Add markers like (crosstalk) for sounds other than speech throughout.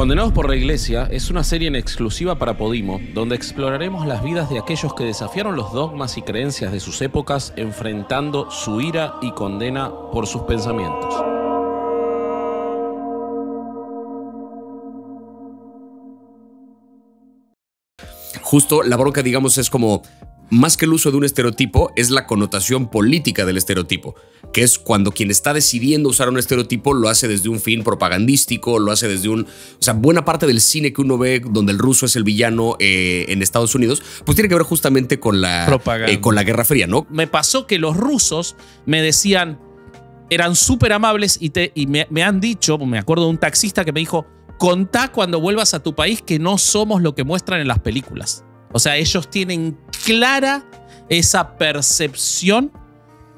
Condenados por la Iglesia es una serie en exclusiva para Podimo, donde exploraremos las vidas de aquellos que desafiaron los dogmas y creencias de sus épocas, enfrentando su ira y condena por sus pensamientos. Justo la bronca, digamos, es como más que el uso de un estereotipo, es la connotación política del estereotipo, que es cuando quien está decidiendo usar un estereotipo lo hace desde un fin propagandístico, lo hace desde un... O sea, buena parte del cine que uno ve donde el ruso es el villano eh, en Estados Unidos, pues tiene que ver justamente con la, eh, con la Guerra Fría, ¿no? Me pasó que los rusos me decían, eran súper amables y, te, y me, me han dicho, me acuerdo de un taxista que me dijo, contá cuando vuelvas a tu país que no somos lo que muestran en las películas. O sea, ellos tienen clara esa percepción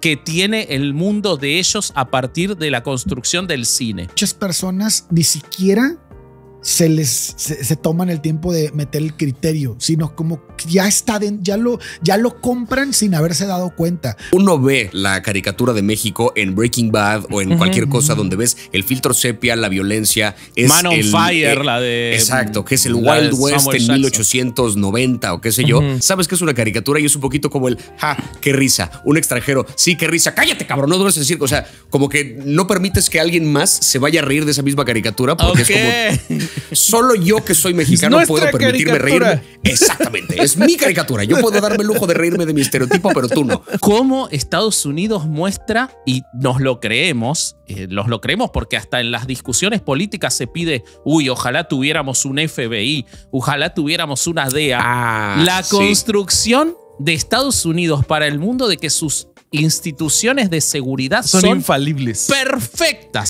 que tiene el mundo de ellos a partir de la construcción del cine. Muchas personas ni siquiera se les se, toman el tiempo de meter el criterio, sino como ya está ya lo ya lo compran sin haberse dado cuenta. Uno ve la caricatura de México en Breaking Bad o en cualquier cosa donde ves el filtro sepia, la violencia, es Man on Fire, eh, la de Exacto, que es el Wild West en 1890 o qué sé yo. Sabes que es una caricatura y es un poquito como el ja, qué risa, un extranjero, sí, qué risa, cállate, cabrón, no debes decir, o sea, como que no permites que alguien más se vaya a reír de esa misma caricatura porque es como Solo yo que soy mexicano puedo permitirme reírme. Exactamente, es mi caricatura. Yo puedo darme el lujo de reírme de mi estereotipo, pero tú no. Como Estados Unidos muestra, y nos lo creemos, nos eh, lo creemos porque hasta en las discusiones políticas se pide, uy, ojalá tuviéramos un FBI, ojalá tuviéramos una DEA. Ah, La construcción de Estados Unidos para el mundo de que sus instituciones de seguridad son, son infalibles. Perfectas.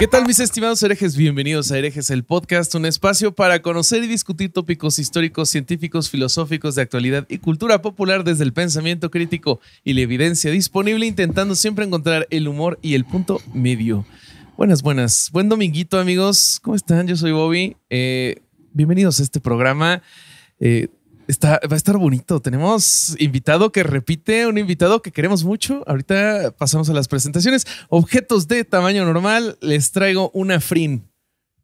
¿Qué tal mis estimados herejes? Bienvenidos a Herejes, el podcast, un espacio para conocer y discutir tópicos históricos, científicos, filosóficos de actualidad y cultura popular desde el pensamiento crítico y la evidencia disponible, intentando siempre encontrar el humor y el punto medio. Buenas, buenas. Buen dominguito amigos. ¿Cómo están? Yo soy Bobby. Eh, bienvenidos a este programa. Eh, va a estar bonito. Tenemos invitado que repite, un invitado que queremos mucho. Ahorita pasamos a las presentaciones. Objetos de tamaño normal, les traigo una frin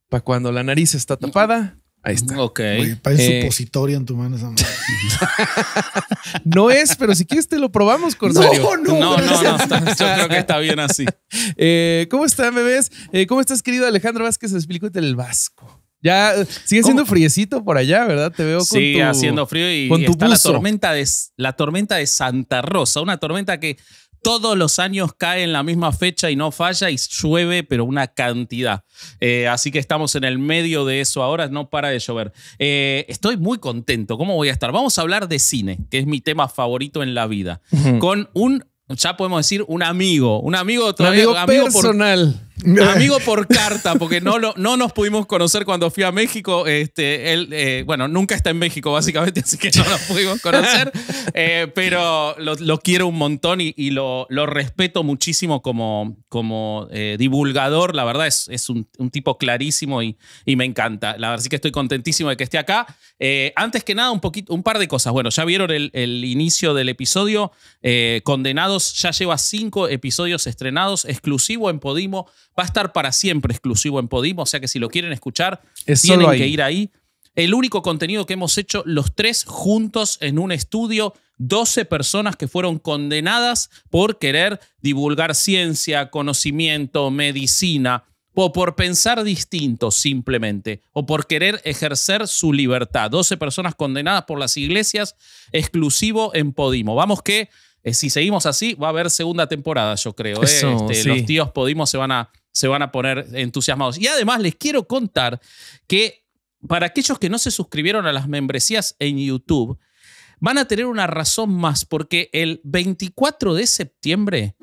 para cuando la nariz está tapada. Ahí está. Ok. parece eh, supositorio en tu mano esa (laughs) No es, pero si quieres te lo probamos, (laughs) Corsario. No, no, no. no, yo creo que está bien así. (laughs) Eh, ¿Cómo están, bebés? Eh, ¿Cómo estás, querido Alejandro Vázquez? Explícate el Vasco. Ya eh, sigue siendo friecito por allá, ¿verdad? Te veo con Sigue tu, haciendo frío y está la tormenta de la tormenta de Santa Rosa, una tormenta que todos los años cae en la misma fecha y no falla y llueve, pero una cantidad. Eh, así que estamos en el medio de eso ahora, no para de llover. Eh, estoy muy contento, ¿cómo voy a estar? Vamos a hablar de cine, que es mi tema favorito en la vida, con un, ya podemos decir, un amigo, un amigo, un amigo, personal. (laughs) Amigo por carta, porque no, no nos pudimos conocer cuando fui a México. Este, él, eh, bueno, nunca está en México, básicamente, (laughs) así que no nos pudimos conocer. (laughs) Eh, pero lo, quiero un montón y, lo, lo, respeto muchísimo como, como eh, divulgador. La verdad, es, es un, tipo clarísimo y, y, me encanta. La verdad, sí que estoy contentísimo de que esté acá. antes que nada, un, poquito, un par de cosas. Bueno, ya vieron el, el inicio del episodio. Condenados ya lleva cinco episodios estrenados, exclusivo en Podimo Va a estar para siempre exclusivo en Podimo, o sea que si lo quieren escuchar, tienen que ir ahí. El único contenido que hemos hecho los tres juntos en un estudio, 12 personas que fueron condenadas por querer divulgar ciencia, conocimiento, medicina, o por pensar distinto simplemente, o por querer ejercer su libertad. 12 personas condenadas por las iglesias, exclusivo en Podimo. Vamos que eh, si seguimos así, va a haber segunda temporada, yo creo. ¿eh? Este, los tíos Podimo se van a se van a poner entusiasmados. Y además les quiero contar que para aquellos que no se suscribieron a las membresías en YouTube, van a tener una razón más, porque el 24 de septiembre,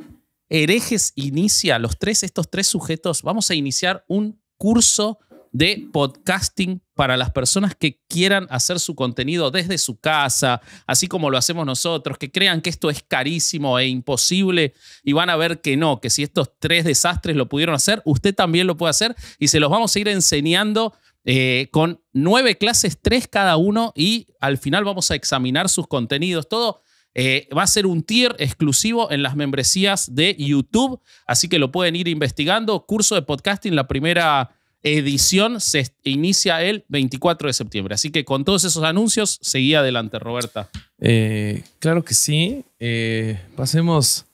Herejes inicia, los tres, estos tres sujetos, vamos a iniciar un curso de podcasting para las personas que quieran hacer su contenido desde su casa, así como lo hacemos nosotros, que crean que esto es carísimo e imposible y van a ver que no, que si estos tres desastres lo pudieron hacer, usted también lo puede hacer y se los vamos a ir enseñando eh, con nueve clases, tres cada uno y al final vamos a examinar sus contenidos, todo. Eh, va a ser un tier exclusivo en las membresías de YouTube, así que lo pueden ir investigando. Curso de podcasting, la primera edición se inicia el 24 de septiembre. Así que con todos esos anuncios, seguí adelante, Roberta. Eh, claro que sí. Eh, pasemos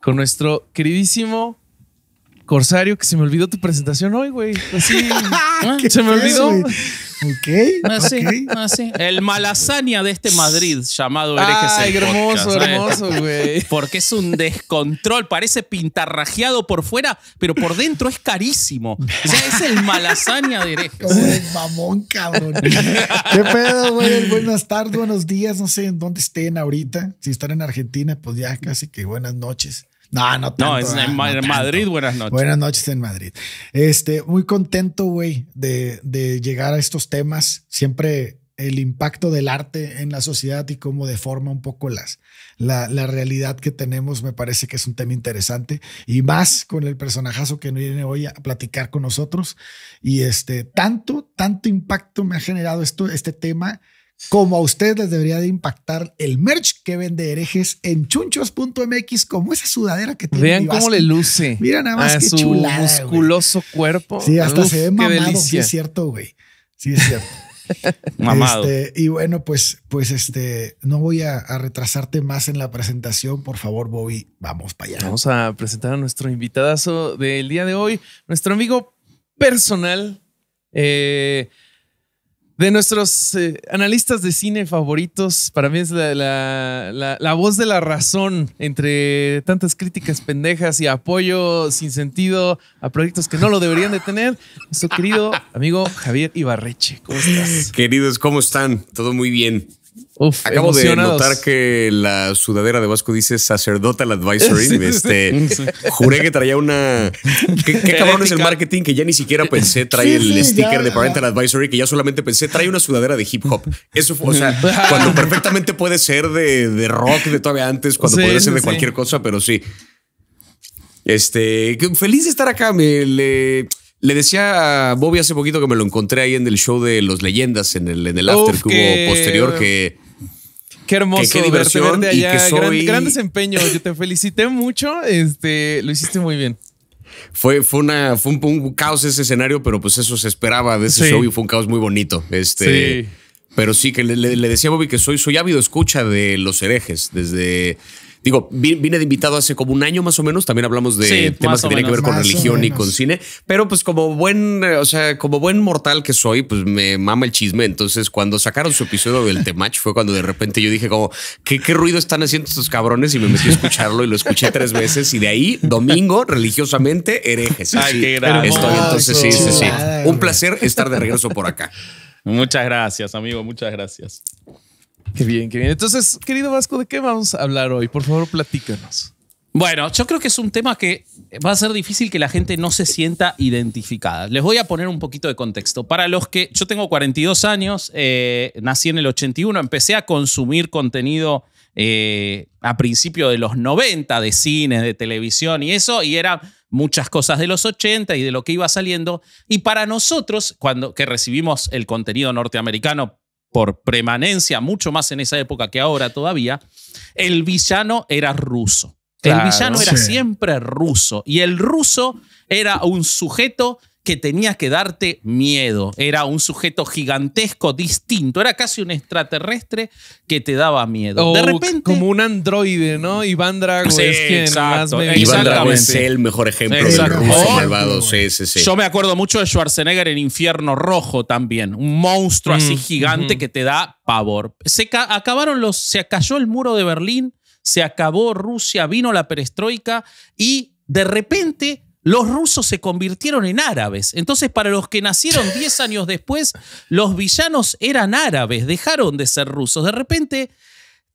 con nuestro queridísimo Corsario, que se me olvidó tu presentación hoy, güey. Así, pues (laughs) se me olvidó. Ok. así, así. El malasaña de este Madrid llamado Ay, hermoso, hermoso, güey. (laughs) Porque es un descontrol, parece pintarrajeado por fuera, pero por dentro es carísimo. O sea, es el malasaña de herejes. el mamón, cabrón. ¿Qué pedo, güey? Buenas tardes, buenos días, no sé en dónde estén ahorita. Si están en Argentina, pues ya casi que buenas noches. No, no tanto. No, es en ah, Madrid, buenas noches. Buenas noches en Madrid. Este, muy contento, güey, de, de llegar a estos temas. Siempre el impacto del arte en la sociedad y cómo deforma un poco las, la, la, realidad que tenemos, me parece que es un tema interesante. Y más con el personajazo que viene hoy a platicar con nosotros. Y este, tanto, tanto impacto me ha generado esto, este tema como a ustedes les debería de impactar el merch que vende herejes en chunchos.mx, como esa sudadera que tiene. Vean cómo le luce. Mira nada más qué su musculoso cuerpo. Sí, hasta se ve mamado. Sí, es cierto, güey. Sí, es cierto. (laughs) Mamado. Este, y bueno, pues, pues este, no voy a, a, retrasarte más en la presentación. Por favor, Bobby, vamos para allá. Vamos a presentar a nuestro invitadazo del día de hoy, nuestro amigo personal. Eh, de nuestros eh, analistas de cine favoritos, para mí es la, la, voz de la razón entre tantas críticas pendejas y apoyo sin sentido a proyectos que no lo deberían de tener, nuestro querido amigo Javier Ibarreche. ¿Cómo estás? Queridos, ¿cómo están? Todo muy bien. Uf, Acabo de notar que la sudadera de Vasco dice sacerdotal advisory. (laughs) este, Juré que traía una. ¿Qué, cabrón es el marketing? Que ya ni siquiera pensé trae el sticker de parental advisory, que ya solamente pensé trae una sudadera de hip hop. Eso fue, cuando (laughs) perfectamente puede ser de, de rock de todavía antes, cuando puede ser de cualquier cosa, pero sí. Este, feliz de estar acá. Me le. Le decía a Bobby hace poquito que me lo encontré ahí en el show de los leyendas, en el, en el after que posterior, que. Qué hermoso. qué diversión allá. gran, desempeño. Yo te felicité mucho. Este, lo hiciste muy bien. Fue, fue, una, un, caos ese escenario, pero pues eso se esperaba de ese show y fue un caos muy bonito. Este, Pero sí, que le, decía a Bobby que soy, soy ávido escucha de los herejes. Desde Digo, vine de invitado hace como un año más o menos, también hablamos de temas que tienen que ver con religión y con cine, pero pues como buen, eh, o sea, como buen mortal que soy, pues me mama el chisme, entonces cuando sacaron su episodio del Temach fue cuando de repente yo dije como, ¿qué, ruido están haciendo estos cabrones? Y me metí a escucharlo y lo escuché tres veces y de ahí, domingo, religiosamente, herejes. Ay, qué grande. entonces, sí, sí, sí. Un placer estar de regreso por acá. Muchas gracias, amigo, muchas gracias. Qué bien, qué bien. Entonces, querido Vasco, ¿de qué vamos a hablar hoy? Por favor, platícanos. Bueno, yo creo que es un tema que va a ser difícil que la gente no se sienta identificada. Les voy a poner un poquito de contexto. Para los que yo tengo 42 años, eh, nací en el 81, empecé a consumir contenido eh, a principios de los 90 de cines, de televisión y eso, y eran muchas cosas de los 80 y de lo que iba saliendo. Y para nosotros, cuando que recibimos el contenido norteamericano por premanencia, mucho más en esa época que ahora todavía, el villano era ruso. el villano era siempre ruso y el ruso era un sujeto que tenía que darte miedo. Era un sujeto gigantesco, distinto. Era casi un extraterrestre que te daba miedo. de repente. Como un androide, ¿no? Iván Drago es Iván Drago es el mejor ejemplo de Rusia. Oh. Yo me acuerdo mucho de Schwarzenegger en Infierno Rojo también. Un monstruo así mm, gigante que te da pavor. Se acabaron los. Se cayó el muro de Berlín. Se acabó Rusia, vino la perestroika y de repente los rusos se convirtieron en árabes. Entonces, para los que nacieron 10 (laughs) años después, los villanos eran árabes, dejaron de ser rusos. De repente,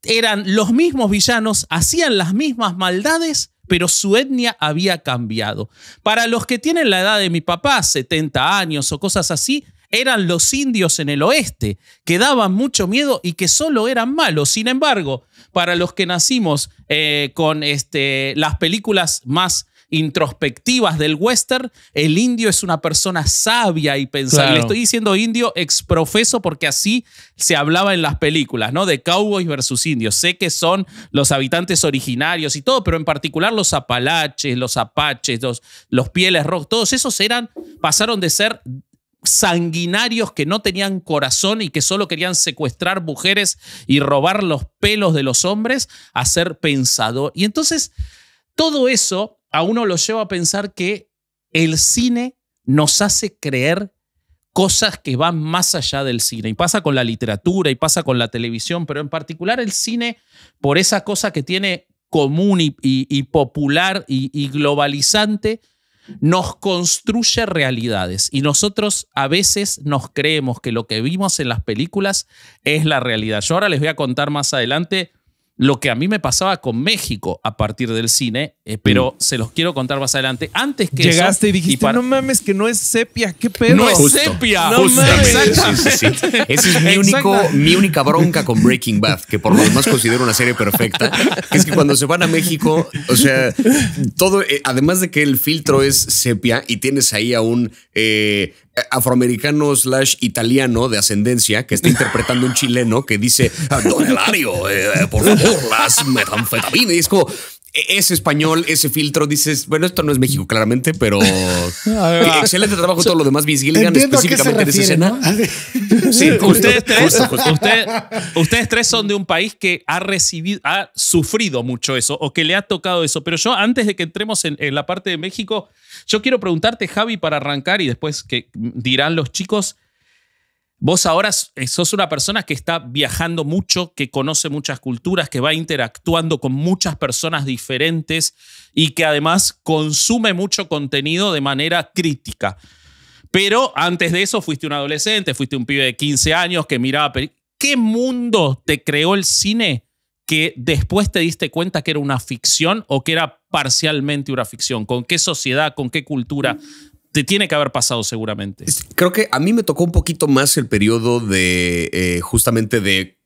eran los mismos villanos, hacían las mismas maldades, pero su etnia había cambiado. Para los que tienen la edad de mi papá, 70 años o cosas así, eran los indios en el oeste, que daban mucho miedo y que solo eran malos. Sin embargo, para los que nacimos eh, con este, las películas más introspectivas del western, el indio es una persona sabia y pensante. Le estoy diciendo indio exprofeso porque así se hablaba en las películas, ¿no? De cowboys versus indios. Sé que son los habitantes originarios y todo, pero en particular los apalaches, los apaches, los, pieles rojos, todos esos eran, pasaron de ser sanguinarios que no tenían corazón y que solo querían secuestrar mujeres y robar los pelos de los hombres a ser pensado. Y entonces todo eso a uno lo lleva a pensar que el cine nos hace creer cosas que van más allá del cine. Y pasa con la literatura y pasa con la televisión, pero en particular el cine, por esa cosa que tiene común y, popular y globalizante, nos construye realidades y nosotros a veces nos creemos que lo que vimos en las películas es la realidad. Yo ahora les voy a contar más adelante lo que a mí me pasaba con México a partir del cine, eh, pero mm. se los quiero contar más adelante. Antes que llegaste y dijiste, no mames, que no es sepia, qué pedo. No es sepia. No mames. Esa es mi, único, mi única bronca con Breaking Bad, que por lo demás considero una serie perfecta. Es que cuando se van a México, o sea, todo, eh, además de que el filtro es sepia y tienes ahí a un eh, afroamericano slash italiano de ascendencia que está interpretando un chileno que dice, ah, don Elario eh, por favor, las metanfetaminisco e-, ese español, ese filtro, dices, bueno, esto no es México, claramente, pero (laughs) ah, excelente trabajo todo lo demás, Vince específicamente de esa escena. (laughs) ustedes, tres, ustedes tres son de un país que ha recibido, ha sufrido mucho eso o que le ha tocado eso. Pero yo, antes de que entremos en la parte de México, yo quiero preguntarte, Javi, para arrancar y después que dirán los chicos. Vos ahora eh, sos una persona que está viajando mucho, que conoce muchas culturas, que va interactuando con muchas personas diferentes y que además consume mucho contenido de manera crítica. Pero antes de eso fuiste un adolescente, fuiste un pibe de 15 años que miraba... ¿Qué mundo te creó el cine que después te diste cuenta que era una ficción o que era parcialmente una ficción? ¿Con qué sociedad, con qué cultura te tiene que haber pasado seguramente. Creo que a mí me tocó un poquito más el periodo de eh, justamente de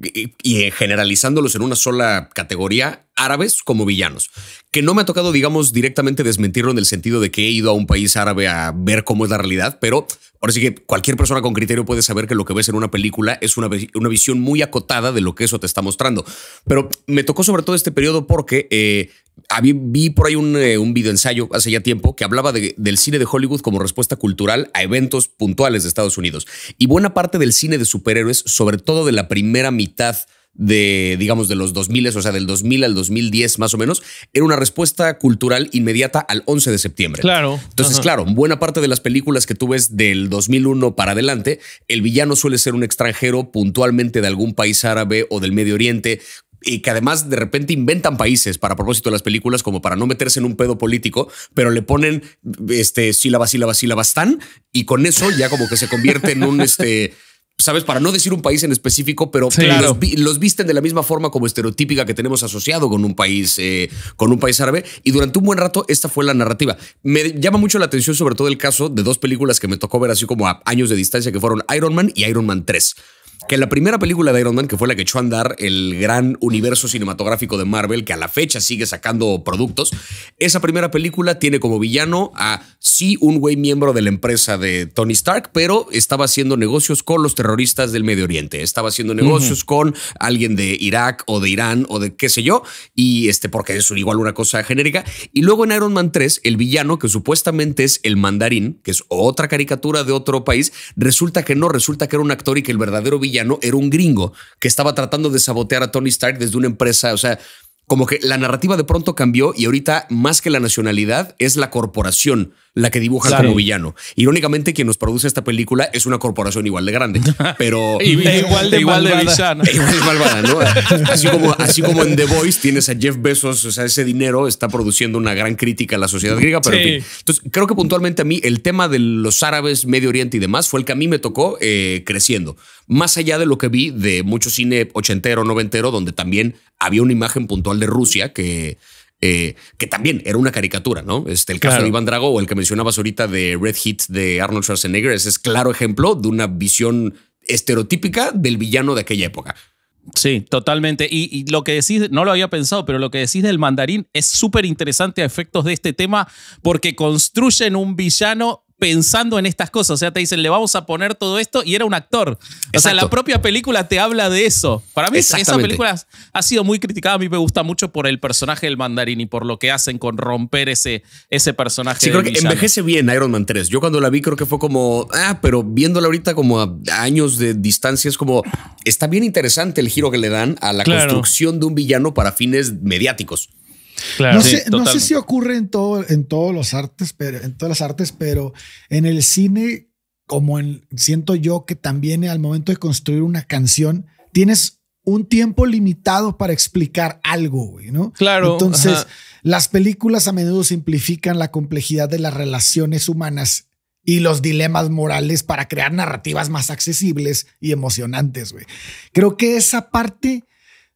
y generalizándolos en una sola categoría árabes como villanos, que no me ha tocado, digamos, directamente desmentirlo en el sentido de que he ido a un país árabe a ver cómo es la realidad, pero ahora sí que cualquier persona con criterio puede saber que lo que ves en una película es una, visión muy acotada de lo que eso te está mostrando. Pero me tocó sobre todo este periodo porque eh, vi por ahí eh, un, video ensayo hace ya tiempo que hablaba del cine de Hollywood como respuesta cultural a eventos puntuales de Estados Unidos. Y buena parte del cine de superhéroes, sobre todo de la primera mitad de, digamos, de los 2000, o sea, del 2000 al 2010 más o menos, era una respuesta cultural inmediata al 11 de septiembre. Claro. Entonces, claro, buena parte de las películas que tú ves del 2001 para adelante, el villano suele ser un extranjero puntualmente de algún país árabe o del Medio Oriente, y que además de repente inventan países para propósito de las películas como para no meterse en un pedo político, pero le ponen este sílaba, sílaba, sílaba, están, y con eso ya como que se convierte en un este ¿sabes? Para no decir un país en específico, pero los, visten de la misma forma como estereotípica que tenemos asociado con un país, eh, con un país árabe. Y durante un buen rato esta fue la narrativa. Me llama mucho la atención sobre todo el caso de dos películas que me tocó ver así como a años de distancia, que fueron Iron Man y Iron Man 3 que la primera película de Iron Man, que fue la que echó a andar el gran universo cinematográfico de Marvel, que a la fecha sigue sacando productos, esa primera película tiene como villano a sí un güey miembro de la empresa de Tony Stark, pero estaba haciendo negocios con los terroristas del Medio Oriente, estaba haciendo negocios con alguien de Irak o de Irán o de qué sé yo, y este, porque es igual una cosa genérica. Y luego en Iron Man 3, el villano, que supuestamente es el mandarín, que es otra caricatura de otro país, resulta que no, resulta que era un actor y que el verdadero villano no era un gringo que estaba tratando de sabotear a Tony Stark desde una empresa, o sea, como que la narrativa de pronto cambió y ahorita más que la nacionalidad es la corporación la que dibuja al como villano. Irónicamente quien nos produce esta película es una corporación igual de grande, (laughs) pero igual de igual (laughs) igual de malvada, ¿no? Así como así como en The Voice tienes a Jeff Bezos, o sea, ese dinero está produciendo una gran crítica a la sociedad griega, pero entonces creo que puntualmente a mí el tema de los árabes, Medio Oriente y demás fue el que a mí me tocó eh, creciendo, más allá de lo que vi de mucho cine ochentero, noventero, donde también había una imagen puntual de de Rusia que, eh, que también era una caricatura, ¿no? Este, el caso de Iván Drago o el que mencionabas ahorita de Red Heat de Arnold Schwarzenegger, ese es claro ejemplo de una visión estereotípica del villano de aquella época. Sí, totalmente. Y, y, lo que decís, no lo había pensado, pero lo que decís del mandarín es súper interesante a efectos de este tema porque construyen un villano pensando en estas cosas. O sea, te dicen, le vamos a poner todo esto y era un actor. O sea, la propia película te habla de eso. Para mí, esa película ha sido muy criticada. A mí me gusta mucho por el personaje del mandarín y por lo que hacen con romper ese, ese personaje. Sí, creo que envejece bien Iron Man 3. Yo cuando la vi creo que fue como, ah, pero viéndola ahorita como a años de distancia, es como, está bien interesante el giro que le dan a la construcción de un villano para fines mediáticos no, sé, si ocurre en, todo, en, todos los artes, pero, en todas las artes, pero en el cine, como siento yo que también al momento de construir una canción, tienes un tiempo limitado para explicar algo, ¿no? Claro. Entonces, las películas a menudo simplifican la complejidad de las relaciones humanas y los dilemas morales para crear narrativas más accesibles y emocionantes, güey. Creo que esa parte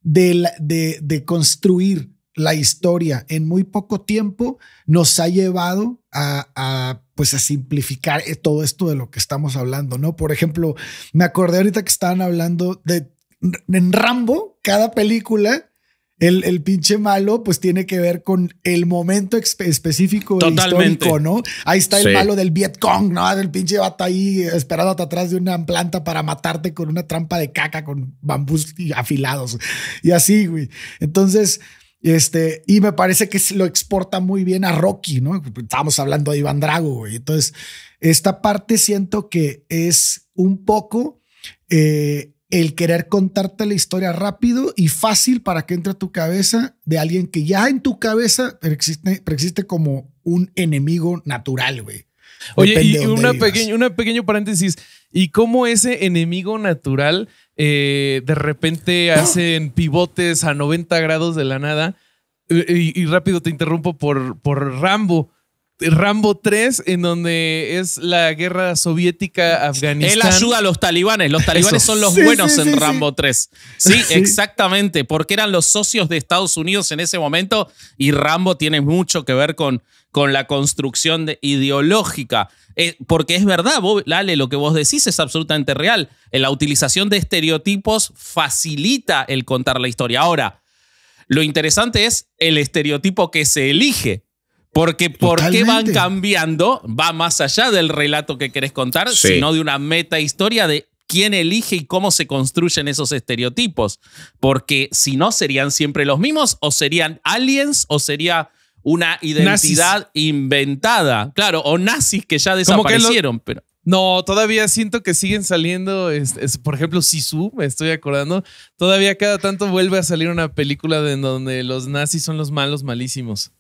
de, de construir la historia en muy poco tiempo nos ha llevado a, pues a simplificar eh, todo esto de lo que estamos hablando, ¿no? Por ejemplo, me acordé ahorita que estaban hablando de en Rambo, cada película el, pinche malo, pues tiene que ver con el momento específico e Totalmente. histórico, ¿no? Ahí está el malo del Vietcong, ¿no? Del pinche vato ahí esperado hasta atrás de una planta para matarte con una trampa de caca con bambús afilados y así, güey. Entonces, este, y me parece que lo exporta muy bien a Rocky, ¿no? Estábamos hablando de Iván Drago, güey. Entonces, esta parte siento que es un poco eh, el querer contarte la historia rápido y fácil para que entre a tu cabeza de alguien que ya en tu cabeza existe, como un enemigo natural, güey. Oye, y una pequeña, una pequeño paréntesis. ¿Y cómo ese enemigo natural eh, de repente hacen pivotes a 90 grados de la nada. Eh, y, rápido te interrumpo por, por Rambo. Rambo 3, en donde es la guerra soviética afganista. Él ayuda a los talibanes. Los talibanes son los buenos en Rambo 3. Sí, exactamente, porque eran los socios de Estados Unidos en ese momento y Rambo tiene mucho que ver con, con la construcción ideológica. Eh, porque es verdad, vos, Lale, lo que vos decís es absolutamente real. Eh, la utilización de estereotipos facilita el contar la historia. Ahora, lo interesante es el estereotipo que se elige. Porque por qué van cambiando va más allá del relato que querés contar, sino de una meta historia de quién elige y cómo se construyen esos estereotipos. Porque si no, serían siempre los mismos, o serían aliens, o sería una identidad inventada. Claro, o nazis que ya desaparecieron, pero. No, todavía siento que siguen saliendo, por ejemplo, Sisu, me estoy acordando, todavía cada tanto vuelve a salir una película de donde los nazis son los malos malísimos.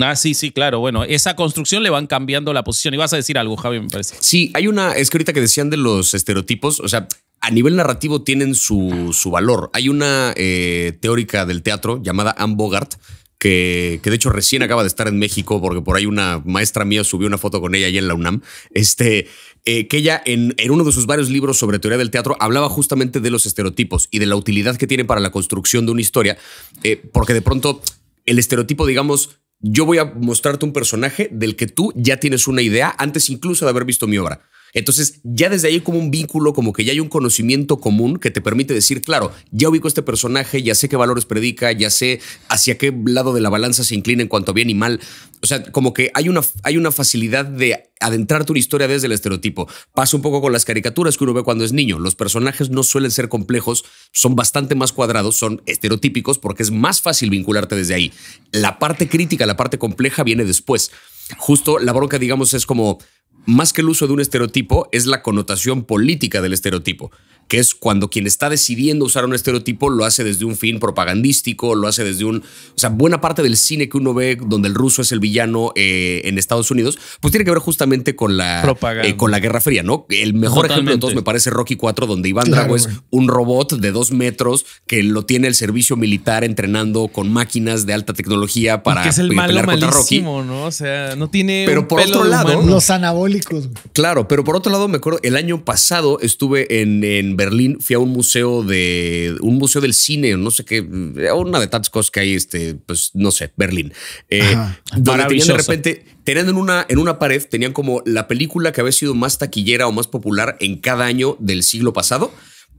Ah, sí, sí, claro. Bueno, esa construcción le van cambiando la posición. Y vas a decir algo, Javi, me parece. Sí, hay una. Es que ahorita que decían de los estereotipos, o sea, a nivel narrativo tienen su, su valor. Hay una eh, teórica del teatro llamada Anne Bogart que, de hecho recién acaba de estar en México, porque por ahí una maestra mía subió una foto con ella y en la UNAM, este, eh, que ella en, en, uno de sus varios libros sobre teoría del teatro hablaba justamente de los estereotipos y de la utilidad que tienen para la construcción de una historia, eh, porque de pronto el estereotipo, digamos, yo voy a mostrarte un personaje del que tú ya tienes una idea antes incluso de haber visto mi obra. Entonces, ya desde ahí como un vínculo, como que ya hay un conocimiento común que te permite decir, claro, ya ubico este personaje, ya sé qué valores predica, ya sé hacia qué lado de la balanza se inclina en cuanto bien y mal. O sea, como que hay una, hay una facilidad de adentrar tu historia desde el estereotipo. Pasa un poco con las caricaturas que uno ve cuando es niño. Los personajes no suelen ser complejos, son bastante más cuadrados, son estereotípicos porque es más fácil vincularte desde ahí. La parte crítica, la parte compleja viene después. Justo la bronca, digamos, es como más que el uso de un estereotipo, es la connotación política del estereotipo, que es cuando quien está decidiendo usar un estereotipo lo hace desde un fin propagandístico, lo hace desde un... O sea, buena parte del cine que uno ve donde el ruso es el villano eh, en Estados Unidos, pues tiene que ver justamente con la, eh, con la Guerra Fría, ¿no? El mejor ejemplo de todos me parece Rocky 4, donde Iván Drago es un robot de dos metros que lo tiene el servicio militar entrenando con máquinas de alta tecnología para... Rocky que es el malo malísimo, ¿no? O sea, no tiene... Pero por otro lado, los anabólicos Claro, pero por otro lado, me acuerdo, el año pasado estuve en, Berlín, fui a un museo de un museo del cine, no sé qué, eh, una de tantas cosas que hay, este, pues no sé, Berlín. Eh, donde de repente, tenían en una, en una pared, tenían como la película que había sido más taquillera o más popular en cada año del siglo pasado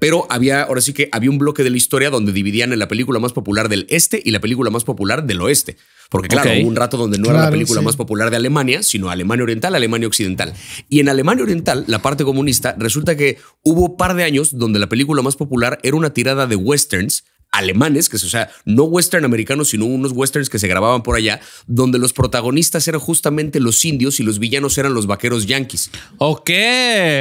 pero había, ahora sí que había un bloque de la historia donde dividían en la película más popular del este y la película más popular del oeste. Porque claro, hubo un rato donde no era la película más popular de Alemania, sino Alemania Oriental, Alemania Occidental. Y en Alemania Oriental, la parte comunista, resulta que hubo un par de años donde la película más popular era una tirada de westerns alemanes, que o sea, no western americanos, sino unos westerns que se grababan por allá, donde los protagonistas eran justamente los indios y los villanos eran los vaqueros yanquis. Ok.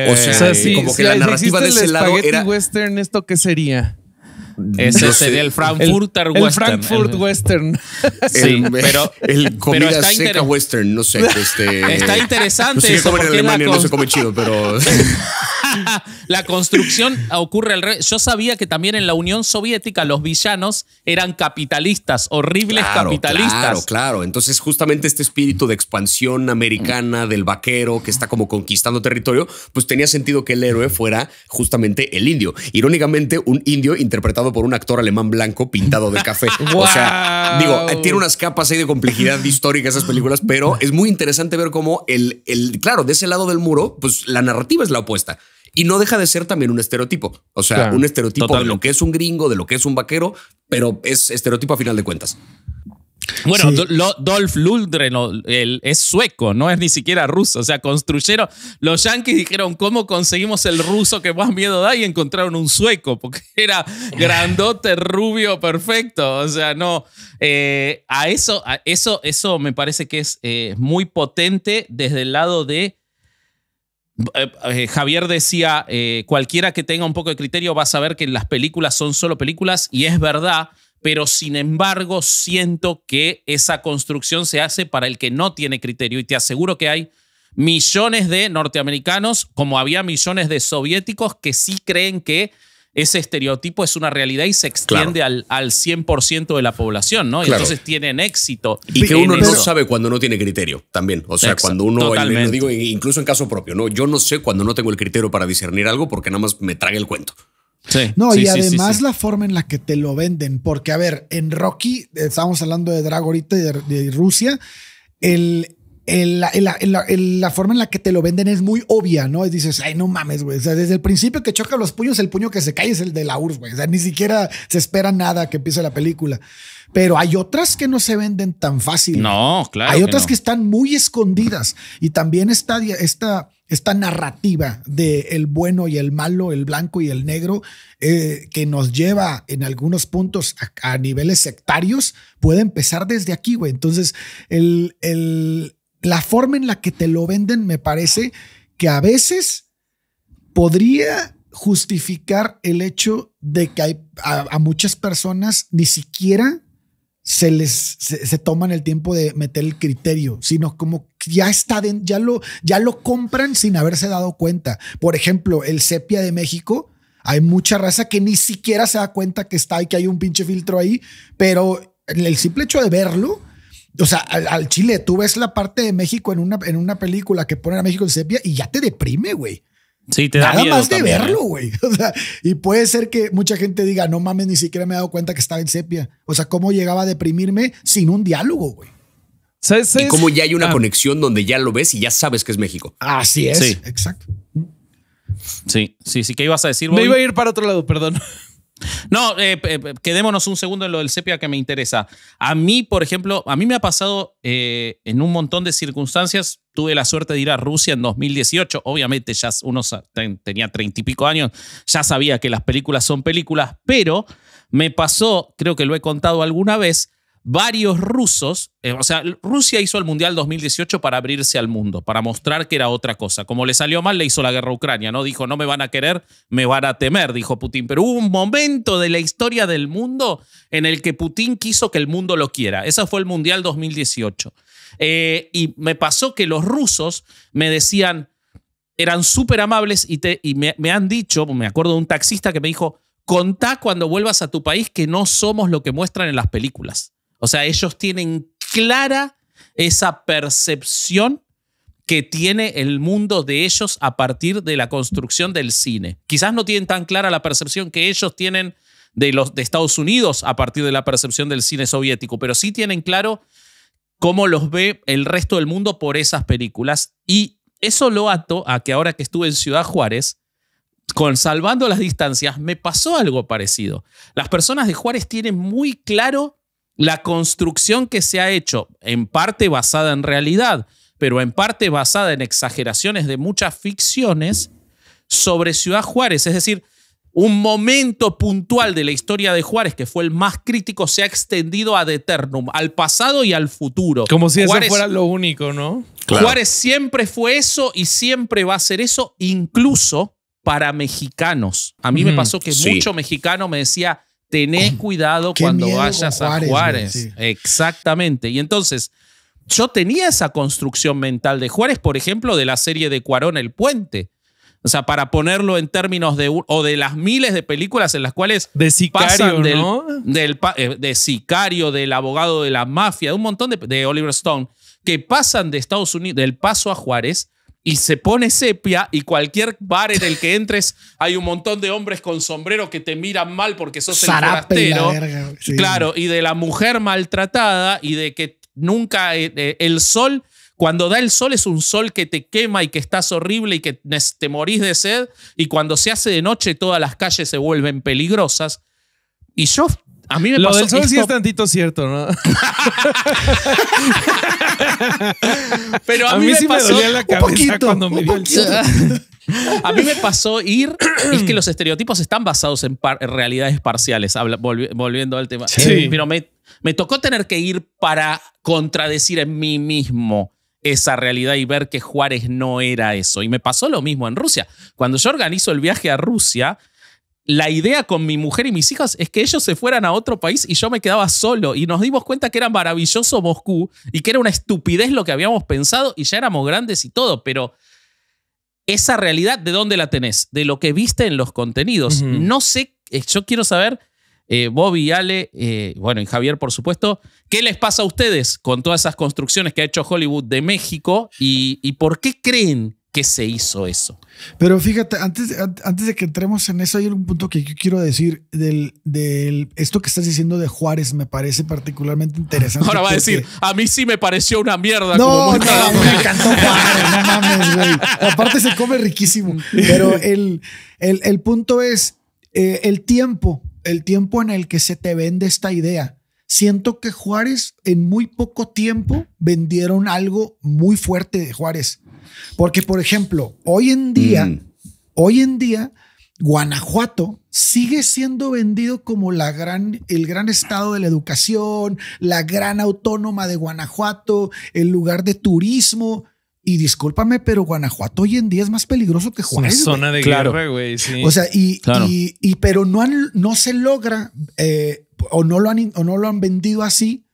O sea, como que la narrativa de ese lado era western esto qué sería? Ese sería el Frankfurter Western. El Frankfurt Western. (laughs) pero. El comida seca Western, no sé. Pues, este, (laughs) está interesante. No sé en Alemania, no se come chido, pero. (laughs) la construcción ocurre al revés. Yo sabía que también en la Unión Soviética los villanos eran capitalistas, horribles capitalistas. Claro, claro. Entonces, justamente este espíritu de expansión americana del vaquero que está como conquistando territorio, pues tenía sentido que el héroe fuera justamente el indio. Irónicamente, un indio interpretado por un actor alemán blanco pintado de café. (laughs) O sea, digo, eh, tiene unas capas ahí de complejidad histórica esas películas, pero es muy interesante ver cómo el, el, claro, de ese lado del muro, pues la narrativa es la opuesta. Y no deja de ser también un estereotipo. O sea, un estereotipo de lo que es un gringo, de lo que es un vaquero, pero es estereotipo a final de cuentas. Bueno, Dolph Lundgren es sueco, no es ni siquiera ruso. O sea, construyeron. Los yanquis dijeron: ¿Cómo conseguimos el ruso que más miedo da? Y encontraron un sueco, porque (laughs) era grandote, rubio, perfecto. O sea, no. Eh, a eso, eso, eso me parece que es eh, muy potente desde el lado de. Eh, Javier decía: cualquiera que tenga un poco de criterio va a saber que las películas son solo películas, y es verdad pero sin embargo siento que esa construcción se hace para el que no tiene criterio y te aseguro que hay millones de norteamericanos, como había millones de soviéticos que sí creen que ese estereotipo es una realidad y se extiende al, al, 100% de la población, ¿no? Entonces tienen éxito. Y que uno no sabe cuando no tiene criterio también. O sea, cuando uno, digo, incluso en caso propio, ¿no? Yo no sé cuando no tengo el criterio para discernir algo porque nada más me traga el cuento no, y además la forma en la que te lo venden, porque a ver, en Rocky, estábamos hablando de dragorita y de, Rusia, el, la forma en la que te lo venden es muy obvia, ¿no? dices, ay, no mames, güey. O sea, desde el principio que choca los puños, el puño que se cae es el de la URSS, güey. O sea, ni siquiera se espera nada que empiece la película pero hay otras que no se venden tan fácil. No, claro. Hay otras que, están muy escondidas y también está esta, esta narrativa de el bueno y el malo, el blanco y el negro, eh, que nos lleva en algunos puntos a, niveles sectarios, puede empezar desde aquí, güey. Entonces, el, la forma en la que te lo venden me parece que a veces podría justificar el hecho de que hay, a muchas personas ni siquiera se les se, toman el tiempo de meter el criterio, sino como ya está ya lo ya lo compran sin haberse dado cuenta. Por ejemplo, el sepia de México, hay mucha raza que ni siquiera se da cuenta que está ahí, que hay un pinche filtro ahí, pero el simple hecho de verlo, o sea, al, Chile, tú ves la parte de México en una, en una película que pone a México en sepia y ya te deprime, güey. Sí, te da Nada más de ¿eh? verlo, güey. (laughs) y puede ser que mucha gente diga, no mames, ni siquiera me he dado cuenta que estaba en sepia. O sea, cómo llegaba a deprimirme sin un diálogo, güey. Y cómo ya hay una ah. conexión donde ya lo ves y ya sabes que es México. Así es. Sí. Exacto. Sí, sí, sí. ¿Qué ibas a decir, Me iba a ir para otro lado, perdón. (laughs) No, eh, eh, quedémonos un segundo en lo del sepia que me interesa. A mí, por ejemplo, a mí me ha pasado eh, en un montón de circunstancias. Tuve la suerte de ir a Rusia en 2018. Obviamente ya uno tenía treinta y pico años, ya sabía que las películas son películas, pero me pasó, creo que lo he contado alguna vez, varios rusos, eh, o sea, Rusia hizo el Mundial 2018 para abrirse al mundo, para mostrar que era otra cosa. Como le salió mal, le hizo la guerra a Ucrania, ¿no? Dijo, no me van a querer, me van a temer, dijo Putin. Pero hubo un momento de la historia del mundo en el que Putin quiso que el mundo lo quiera. Ese fue el Mundial 2018. Eh, y me pasó que los rusos me decían, eran súper amables y, y me, me han dicho, me acuerdo de un taxista que me dijo, contá cuando vuelvas a tu país que no somos lo que muestran en las películas. O sea, ellos tienen clara esa percepción que tiene el mundo de ellos a partir de la construcción del cine. Quizás no tienen tan clara la percepción que ellos tienen de los de Estados Unidos a partir de la percepción del cine soviético, pero sí tienen claro cómo los ve el resto del mundo por esas películas y eso lo ato a que ahora que estuve en Ciudad Juárez, con salvando las distancias, me pasó algo parecido. Las personas de Juárez tienen muy claro la construcción que se ha hecho, en parte basada en realidad, pero en parte basada en exageraciones de muchas ficciones, sobre Ciudad Juárez. Es decir, un momento puntual de la historia de Juárez, que fue el más crítico, se ha extendido ad eternum, al pasado y al futuro. Como si eso fuera lo único, ¿no? Juárez siempre fue eso y siempre va a ser eso, incluso para mexicanos. A mí me pasó que mucho mexicano me decía, tenés oh, cuidado cuando vayas a Juárez. Exactamente. Y entonces, yo tenía esa construcción mental de Juárez, por ejemplo, de la serie de Cuarón El Puente. O sea, para ponerlo en términos de. o de las miles de películas en las cuales. De sicario, del, eh, de sicario, del abogado de la mafia, de un montón de. de Oliver Stone, que pasan de Estados Unidos, del paso a Juárez, y se pone sepia y cualquier bar en el que entres hay un montón de hombres con sombrero que te miran mal porque sos el Claro, y de la mujer maltratada y de que nunca eh, eh, el sol cuando da el sol es un sol que te quema y que estás horrible y que te morís de sed y cuando se hace de noche todas las calles se vuelven peligrosas. Y yo a mí me pasó del es tantito cierto, ¿no? (laughs) Pero a, mí, me pasó me A mí me pasó ir, es que los estereotipos están basados en realidades parciales, volviendo al tema. Sí. Eh, pero me, me tocó tener que ir para contradecir en mí mismo esa realidad y ver que Juárez no era eso. Y me pasó lo mismo en Rusia. Cuando yo organizo el viaje a Rusia, la idea con mi mujer y mis hijas es que ellos se fueran a otro país y yo me quedaba solo. Y nos dimos cuenta que era maravilloso Moscú y que era una estupidez lo que habíamos pensado y ya éramos grandes y todo, pero esa realidad, ¿de dónde la tenés? De lo que viste en los contenidos. No sé, eh, yo quiero saber, eh, Bobby y Ale, eh, bueno, y Javier, por supuesto, ¿qué les pasa a ustedes con todas esas construcciones que ha hecho Hollywood de México y, y por qué creen qué se hizo eso. Pero fíjate, antes, antes de que entremos en eso, hay un punto que yo quiero decir del, del esto que estás diciendo de Juárez me parece particularmente interesante. Ahora va a decir, a mí sí me pareció una mierda. No, no, no me encantó Juárez, no mames, güey. Aparte se come riquísimo. Pero el, el, punto es eh, el tiempo, el tiempo en el que se te vende esta idea. Siento que Juárez en muy poco tiempo vendieron algo muy fuerte de Juárez porque, por ejemplo, hoy en día, mm. hoy en día, Guanajuato sigue siendo vendido como la gran, el gran estado de la educación, la gran autónoma de Guanajuato, el lugar de turismo. Y discúlpame, pero Guanajuato hoy en día es más peligroso que Juárez. Una zona de guerra, güey. O sea, y, pero no, no se logra eh, o, no lo han, o no lo han vendido así.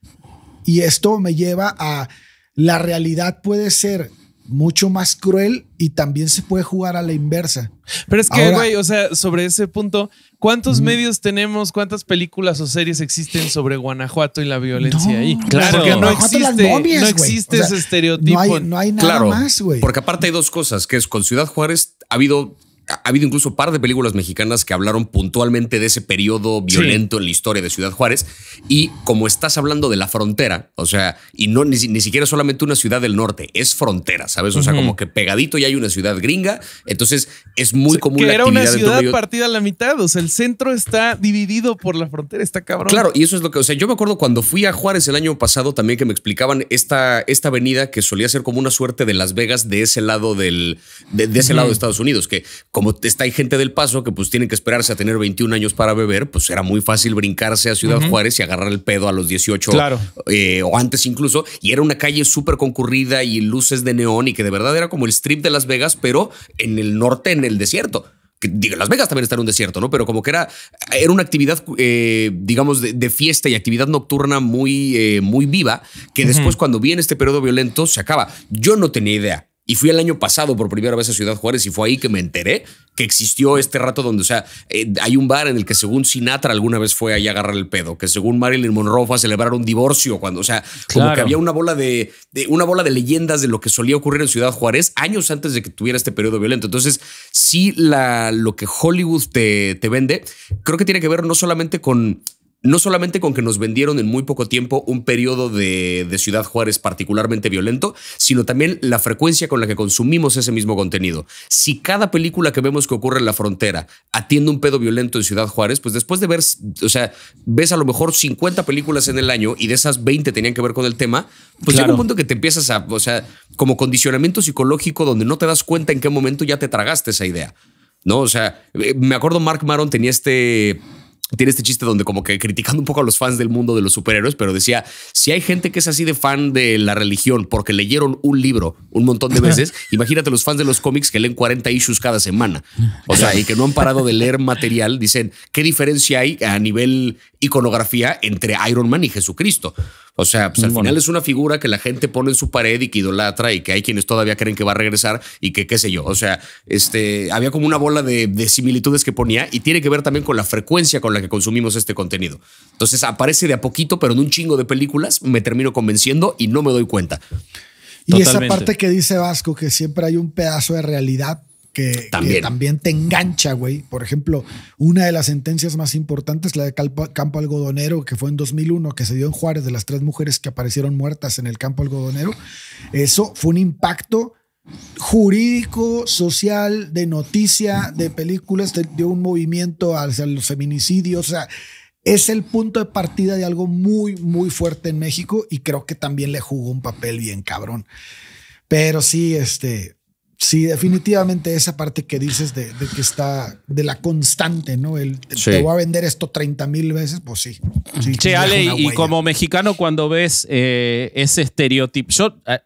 Y esto me lleva a la realidad puede ser mucho más cruel y también se puede jugar a la inversa. Pero es que, güey, o sea, sobre ese punto, ¿cuántos medios tenemos? ¿Cuántas películas o series existen sobre Guanajuato y la violencia ahí? Claro, no existe, no existe ese estereotipo. No hay, nada más, güey. Porque aparte hay dos cosas, que es con Ciudad Juárez ha habido ha habido incluso un par de películas mexicanas que hablaron puntualmente de ese periodo violento en la historia de Ciudad Juárez. Y como estás hablando de la frontera, o sea, y no ni, siquiera solamente una ciudad del norte, es frontera, ¿sabes? O sea, como que pegadito ya hay una ciudad gringa. Entonces es muy común. era una ciudad partida a la mitad. O sea, el centro está dividido por la frontera, está cabrón. Claro, y eso es lo que, o sea, yo me acuerdo cuando fui a Juárez el año pasado también que me explicaban esta, esta avenida que solía ser como una suerte de Las Vegas de ese lado del, de, ese lado de Estados Unidos, que como está hay gente del paso que pues tienen que esperarse a tener 21 años para beber, pues era muy fácil brincarse a Ciudad Juárez y agarrar el pedo a los 18 claro. Eh, o antes incluso. Y era una calle súper concurrida y luces de neón y que de verdad era como el strip de Las Vegas, pero en el norte, en el desierto. Que, digo, Las Vegas también está en un desierto, ¿no? Pero como que era, era una actividad, eh, digamos, de, fiesta y actividad nocturna muy, eh, muy viva, que después cuando viene este periodo violento se acaba. Yo no tenía idea. Y fui el año pasado por primera vez a Ciudad Juárez y fue ahí que me enteré que existió este rato donde, o sea, eh, hay un bar en el que según Sinatra alguna vez fue ahí a agarrar el pedo, que según Marilyn Monroe fue a celebrar un divorcio cuando, o sea, como que había una bola de, una bola de leyendas de lo que solía ocurrir en Ciudad Juárez años antes de que tuviera este periodo violento. Entonces, sí, la, lo que Hollywood te vende, creo que tiene que ver no solamente con no solamente con que nos vendieron en muy poco tiempo un periodo de, Ciudad Juárez particularmente violento, sino también la frecuencia con la que consumimos ese mismo contenido. Si cada película que vemos que ocurre en la frontera atiende un pedo violento en Ciudad Juárez, pues después de ver, o sea, ves a lo mejor 50 películas en el año y de esas 20 tenían que ver con el tema, pues llega un punto que te empiezas a, o sea, como condicionamiento psicológico donde no te das cuenta en qué momento ya te tragaste esa idea. No, o sea, eh, me acuerdo Mark Maron tenía este tiene este chiste donde como que criticando un poco a los fans del mundo de los superhéroes, pero decía, si hay gente que es así de fan de la religión porque leyeron un libro un montón de (laughs) veces, imagínate los fans de los cómics que leen 40 issues cada semana, o sea, y que no han parado de leer material, dicen, ¿qué diferencia hay a nivel iconografía entre Iron Man y Jesucristo? O sea, pues al final es una figura que la gente pone en su pared y que idolatra y que hay quienes todavía creen que va a regresar y que qué sé yo. O sea, este, había como una bola de, similitudes que ponía y tiene que ver también con la frecuencia con la que consumimos este contenido. Entonces aparece de a poquito, pero en un chingo de películas me termino convenciendo y no me doy cuenta. Y esa parte que dice Vasco, que siempre hay un pedazo de realidad que también, te engancha, güey. Por ejemplo, una de las sentencias más importantes, la de campo, Algodonero, que fue en 2001, que se dio en Juárez, de las tres mujeres que aparecieron muertas en el Campo Algodonero. Eso fue un impacto jurídico, social, de noticia, de películas, dio un movimiento hacia los feminicidios, o sea, es el punto de partida de algo muy, muy fuerte en México y creo que también le jugó un papel bien cabrón. Pero sí, este, Sí, definitivamente esa parte que dices de, que está de la constante, ¿no? El te voy a vender esto 30 mil veces, pues sí. che, Ale, y como mexicano, cuando ves eh, ese estereotipo. Yo, eh,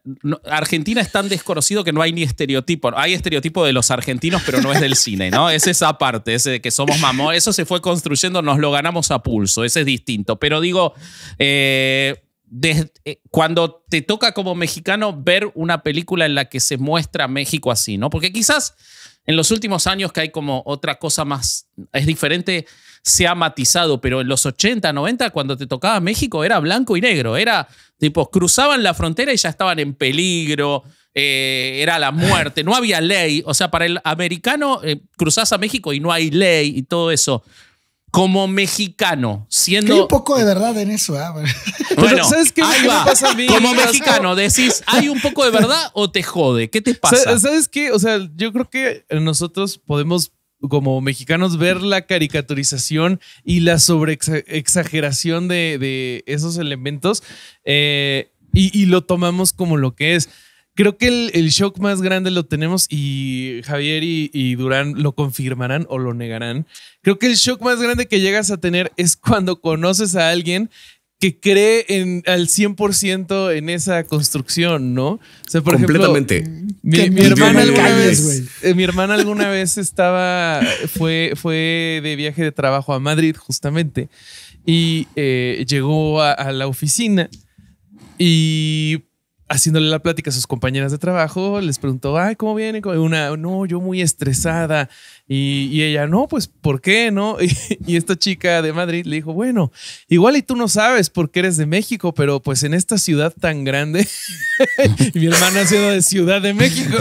Argentina es tan desconocido que no hay ni estereotipo. Hay estereotipo de los argentinos, pero no es del cine, ¿no? Es esa parte, ese de que somos mamón. Eso se fue construyendo, nos lo ganamos a pulso. Ese es distinto. Pero digo, eh, eh, cuando te toca como mexicano ver una película en la que se muestra México así, ¿no? Porque quizás en los últimos años que hay como otra cosa más, es diferente, se ha matizado, pero en los 80, 90, cuando te tocaba México era blanco y negro, era tipo, cruzaban la frontera y ya estaban en peligro, eh, era la muerte, no había ley, o sea, para el americano eh, cruzas a México y no hay ley y todo eso como mexicano, siendo. Hay un poco de verdad en eso. ¿ah? Bueno, ¿sabes qué? Como mexicano, decís, ¿hay un poco de verdad o te jode? ¿Qué te pasa? ¿Sabes qué? O sea, yo creo que nosotros podemos, como mexicanos, ver la caricaturización y la sobreexageración de, de esos elementos eh, y, y lo tomamos como lo que es creo que el, shock más grande lo tenemos y Javier y, Durán lo confirmarán o lo negarán. Creo que el shock más grande que llegas a tener es cuando conoces a alguien que cree en, al 100% en esa construcción, ¿no? O sea, por Completamente. Ejemplo, mi, mi, hermana alguna vez, eh, mi hermana alguna vez estaba, fue, fue de viaje de trabajo a Madrid justamente y eh, llegó a la oficina y haciéndole la plática a sus compañeras de trabajo, les preguntó, ay, ¿cómo viene? Una, no, yo muy estresada, y, ella, no, pues, ¿por qué no? (laughs) Y, esta chica de Madrid le dijo, bueno, igual y tú no sabes por qué eres de México, pero pues en esta ciudad tan grande, (laughs) mi hermano ha sido de Ciudad de México.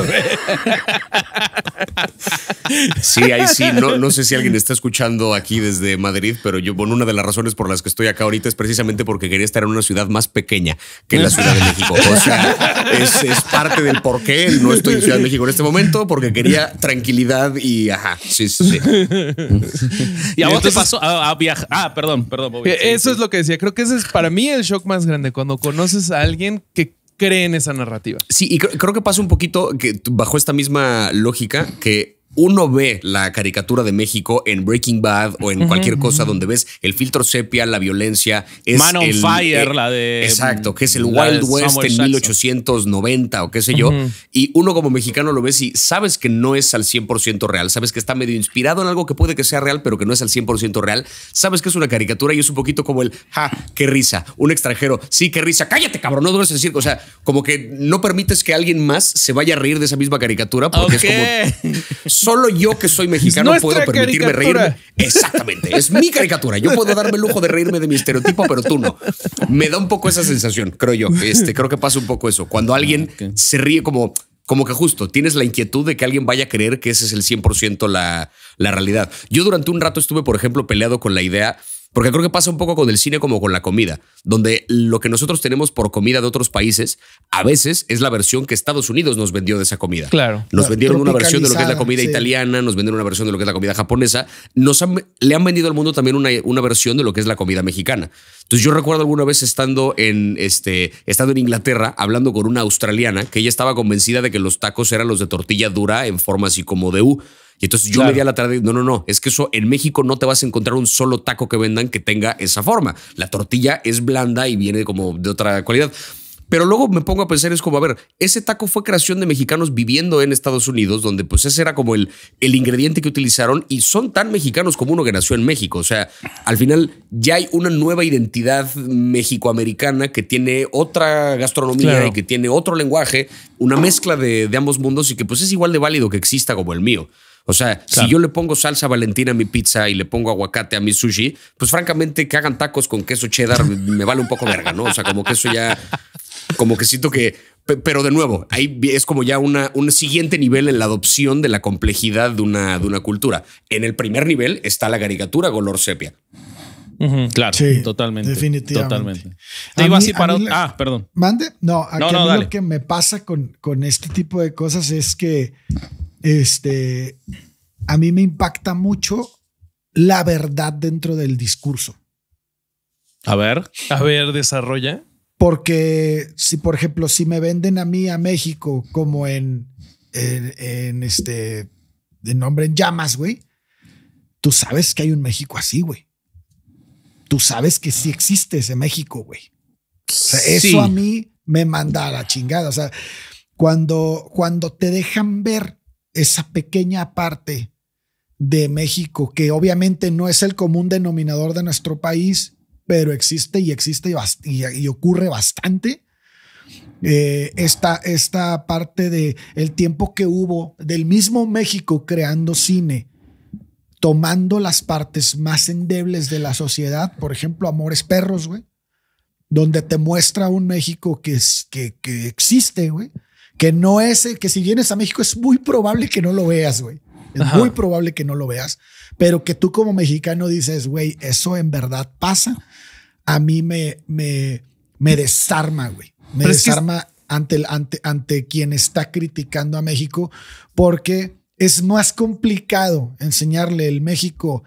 (laughs) sí, ahí sí, no, no, sé si alguien está escuchando aquí desde Madrid, pero yo, bueno, una de las razones por las que estoy acá ahorita es precisamente porque quería estar en una ciudad más pequeña que la Ciudad de México. O sea, es, es parte del por qué no estoy en Ciudad de México en este momento, porque quería tranquilidad y ajá sí, sí, sí. (laughs) ¿Y a vos te pasó a, Ah, perdón, perdón. Eh, eso es lo que decía. Creo que ese es para mí el shock más grande, cuando conoces a alguien que cree en esa narrativa. Sí, y creo, que pasa un poquito que bajo esta misma lógica que uno ve la caricatura de México en Breaking Bad o en cualquier cosa donde ves el filtro sepia, la violencia. Man on Fire, eh, la de. Mm, exacto, que es el Wild West en 1890 o qué sé yo. Y uno como mexicano lo ves y sabes que no es al 100% real, sabes que está medio inspirado en algo que puede que sea real, pero que no es al 100% real. Sabes que es una caricatura y es un poquito como el, ja, qué risa, un extranjero, sí, qué risa, cállate, cabrón, no duermes decir O sea, como que no permites que alguien más se vaya a reír de esa misma caricatura porque es como solo yo que soy mexicano puedo permitirme reírme. Exactamente, es mi caricatura. Yo puedo darme el lujo de reírme de mi estereotipo, pero tú no. Me da un poco esa sensación, creo yo. Este, creo que pasa un poco eso. Cuando ah, alguien se ríe como como que justo tienes la inquietud de que alguien vaya a creer que ese es el 100% la, la realidad. Yo durante un rato estuve, por ejemplo, peleado con la idea porque creo que pasa un poco con el cine como con la comida, donde lo que nosotros tenemos por comida de otros países a veces es la versión que Estados Unidos nos vendió de esa comida. Claro. Nos vendieron una versión de lo que es la comida italiana, nos vendieron una versión de lo que es la comida japonesa, nos han, le han vendido al mundo también una, una versión de lo que es la comida mexicana. Entonces yo recuerdo alguna vez estando en, este, estando en Inglaterra hablando con una australiana que ella estaba convencida de que los tacos eran los de tortilla dura en forma así como de U y entonces yo me di a la tarde, no, no, no, es que eso en México no te vas a encontrar un solo taco que vendan que tenga esa forma. La tortilla es blanda y viene como de otra cualidad. Pero luego me pongo a pensar, es como, a ver, ese taco fue creación de mexicanos viviendo en Estados Unidos, donde pues ese era como el, el ingrediente que utilizaron y son tan mexicanos como uno que nació en México. O sea, al final ya hay una nueva identidad mexicoamericana que tiene otra gastronomía y que tiene otro lenguaje, una mezcla de, de ambos mundos y que pues es igual de válido que exista como el mío. O sea, si yo le pongo salsa valentina a mi pizza y le pongo aguacate a mi sushi, pues francamente que hagan tacos con queso cheddar me vale un poco verga, ¿no? O sea, como que eso ya, como que siento que pero de nuevo, ahí es como ya una, un siguiente nivel en la adopción de la complejidad de una, de una cultura. En el primer nivel está la caricatura color sepia. claro, totalmente. Definitivamente. Totalmente. Te así para. ah, perdón. Mande. No, aquí lo que me pasa con, con este tipo de cosas es que este, a mí me impacta mucho la verdad dentro del discurso. A ver, a ver, desarrolla. Porque si, por ejemplo, si me venden a mí a México como en, en, este, de nombre en llamas, güey, tú sabes que hay un México así, güey. Tú sabes que sí existe ese México, güey. Eso a mí me manda a la chingada. O sea, cuando, cuando te dejan ver esa pequeña parte de México, que obviamente no es el común denominador de nuestro país, pero existe y existe y, ocurre bastante. Eh, esta, parte de el tiempo que hubo del mismo México creando cine, tomando las partes más endebles de la sociedad, por ejemplo, Amores Perros, güey, donde te muestra un México que, que, que existe, güey, que no es, el eh, que si vienes a México es muy probable que no lo veas, güey. Es muy probable que no lo veas, pero que tú como mexicano dices, güey, eso en verdad pasa, a mí me, me, desarma, güey. Me desarma ante, el, ante, ante quien está criticando a México, porque es más complicado enseñarle el México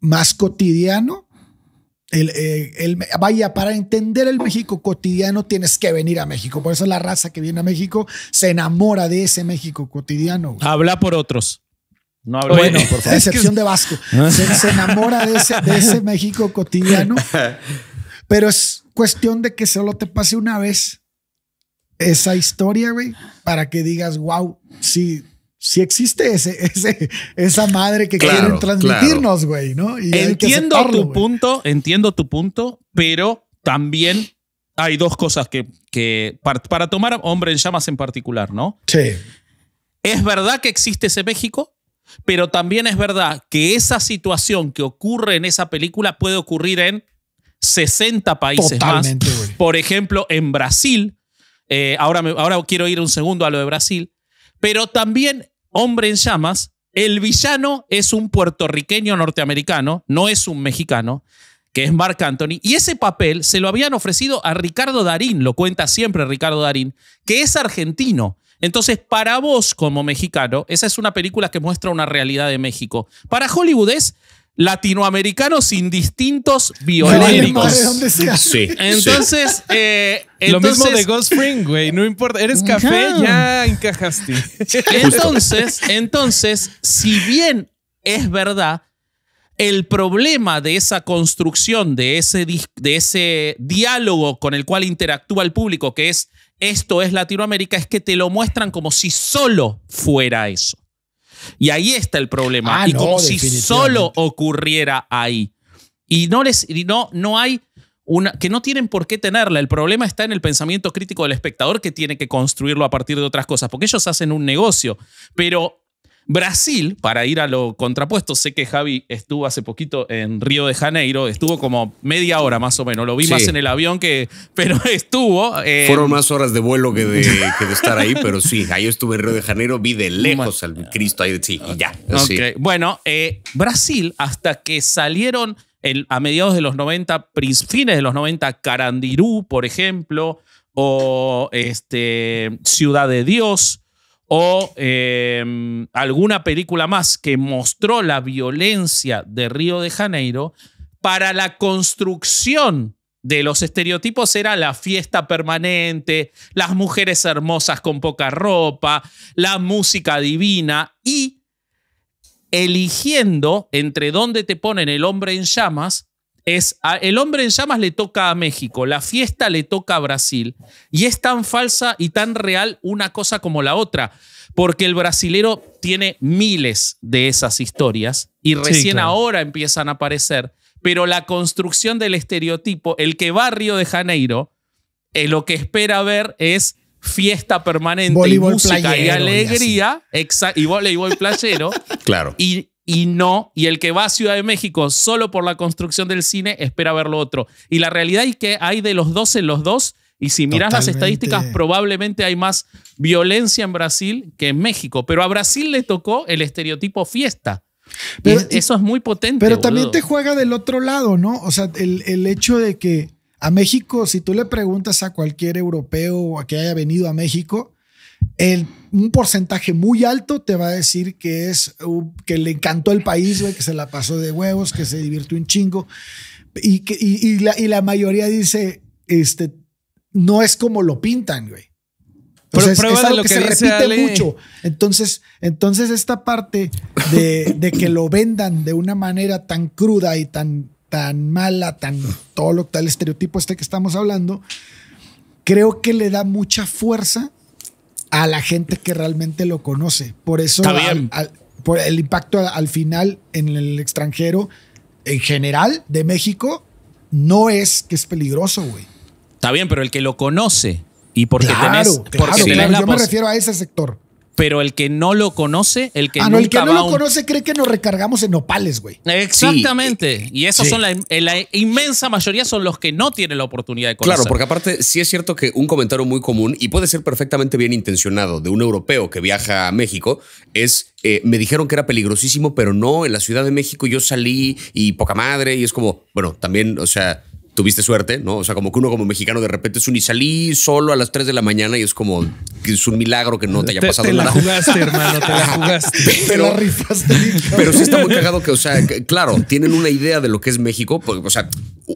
más cotidiano el, eh, vaya, para entender el México cotidiano tienes que venir a México. Por eso la raza que viene a México se enamora de ese México cotidiano. Habla por otros. No hablo por (laughs) excepción de Vasco. Se, enamora de ese, de ese (laughs) México cotidiano. (laughs) Pero es cuestión de que solo te pase una vez esa historia, güey, para que digas, wow, sí, si existe ese, esa madre que quieren transmitirnos, güey, ¿no? entiendo tu punto, entiendo tu punto, pero también hay dos cosas que, para, tomar Hombre en Llamas en particular, ¿no? Sí. Es verdad que existe ese México, pero también es verdad que esa situación que ocurre en esa película puede ocurrir en 60 países más. Por ejemplo, en Brasil. Eh, ahora, ahora quiero ir un segundo a lo de Brasil pero también Hombre en llamas, el villano es un puertorriqueño norteamericano, no es un mexicano, que es Mark Anthony, y ese papel se lo habían ofrecido a Ricardo Darín, lo cuenta siempre Ricardo Darín, que es argentino. Entonces, para vos como mexicano, esa es una película que muestra una realidad de México. Para Hollywood es latinoamericanos indistintos distintos entonces, entonces, eh, lo mismo de Ghost Spring, güey, no importa, eres café, ya encajaste. (laughs) Entonces, entonces, si bien es verdad, el problema de esa construcción, de ese, de ese diálogo con el cual interactúa el público, que es esto es Latinoamérica, es que te lo muestran como si solo fuera eso. Y ahí está el problema. Ah, y como si solo ocurriera ahí. Y no les y no, no hay una que no tienen por qué tenerla. El problema está en el pensamiento crítico del espectador que tiene que construirlo a partir de otras cosas, porque ellos hacen un negocio, pero Brasil, para ir a lo contrapuesto, sé que Javi estuvo hace poquito en Río de Janeiro, estuvo como media hora más o menos, lo vi más en el avión que, (laughs) pero estuvo. Eh, Fueron más horas de vuelo (laughs) que de, estar ahí, pero sí, ahí estuve en Río de Janeiro, vi de lejos al Cristo ahí, sí, y ya. Bueno, eh, Brasil, hasta que salieron a mediados de los 90, fines de los 90, Carandirú, por ejemplo, o este, Ciudad de Dios o em, alguna película más que mostró la violencia de Río de Janeiro, para la construcción de los estereotipos era la fiesta permanente, las mujeres hermosas con poca ropa, la música divina y eligiendo entre dónde te ponen el hombre en llamas, es El hombre en llamas le toca a México, la fiesta le toca a Brasil, y es tan falsa y tan real una cosa como la otra, porque el brasilero tiene miles de esas historias y recién ahora empiezan a aparecer, pero la construcción del estereotipo, el que va a Río de Janeiro, eh, lo que espera ver es fiesta permanente y música y alegría y, y voleibol playero. (laughs) claro. Y y no, y el que va a Ciudad de México solo por la construcción del cine espera ver lo otro. Y la realidad es que hay de los dos en los dos, y si miras las estadísticas, probablemente hay más violencia en Brasil que en México, pero a Brasil le tocó el estereotipo fiesta. Pero, eso es muy potente. Pero también te juega del otro lado, ¿no? O sea, el, el hecho de que a México, si tú le preguntas a cualquier europeo a que haya venido a México, un porcentaje muy alto te va a decir que es uh, que le encantó el país, que se la pasó de huevos, que se divirtió un chingo. Y, que, la, mayoría dice, este, no es como lo pintan, güey. Pero es algo que, se repite mucho. Entonces, esta parte de, que lo vendan de una manera tan cruda y tan, tan mala, tan todo lo tal estereotipo este que estamos hablando, creo que le da mucha fuerza a la gente que realmente lo conoce. Por eso el impacto al final en el extranjero, en general, de México, no es que es peligroso, güey. Está bien, pero el que lo conoce y porque claro, claro, claro. Yo me refiero a ese sector pero el que no lo conoce, el que ah, no, el que no lo conoce cree que nos recargamos en nopales, güey. Exactamente. Y esos son eh, la, inmensa mayoría son los que no tienen la oportunidad de conocer. Claro, porque aparte sí es cierto que un comentario muy común y puede ser perfectamente bien intencionado de un europeo que viaja a México es eh, me dijeron que era peligrosísimo, pero no, en la Ciudad de México yo salí y poca madre y es como, bueno, también, o sea, tuviste suerte, ¿no? O sea, como que uno como mexicano de repente es un y salí solo a las 3 de la mañana y es como que es un milagro que no te haya pasado nada. la jugaste, hermano, te la (laughs) jugaste. Pero, rifaste. Pero sí está muy cagado que, o sea, claro, tienen una idea de lo que es México, porque o sea,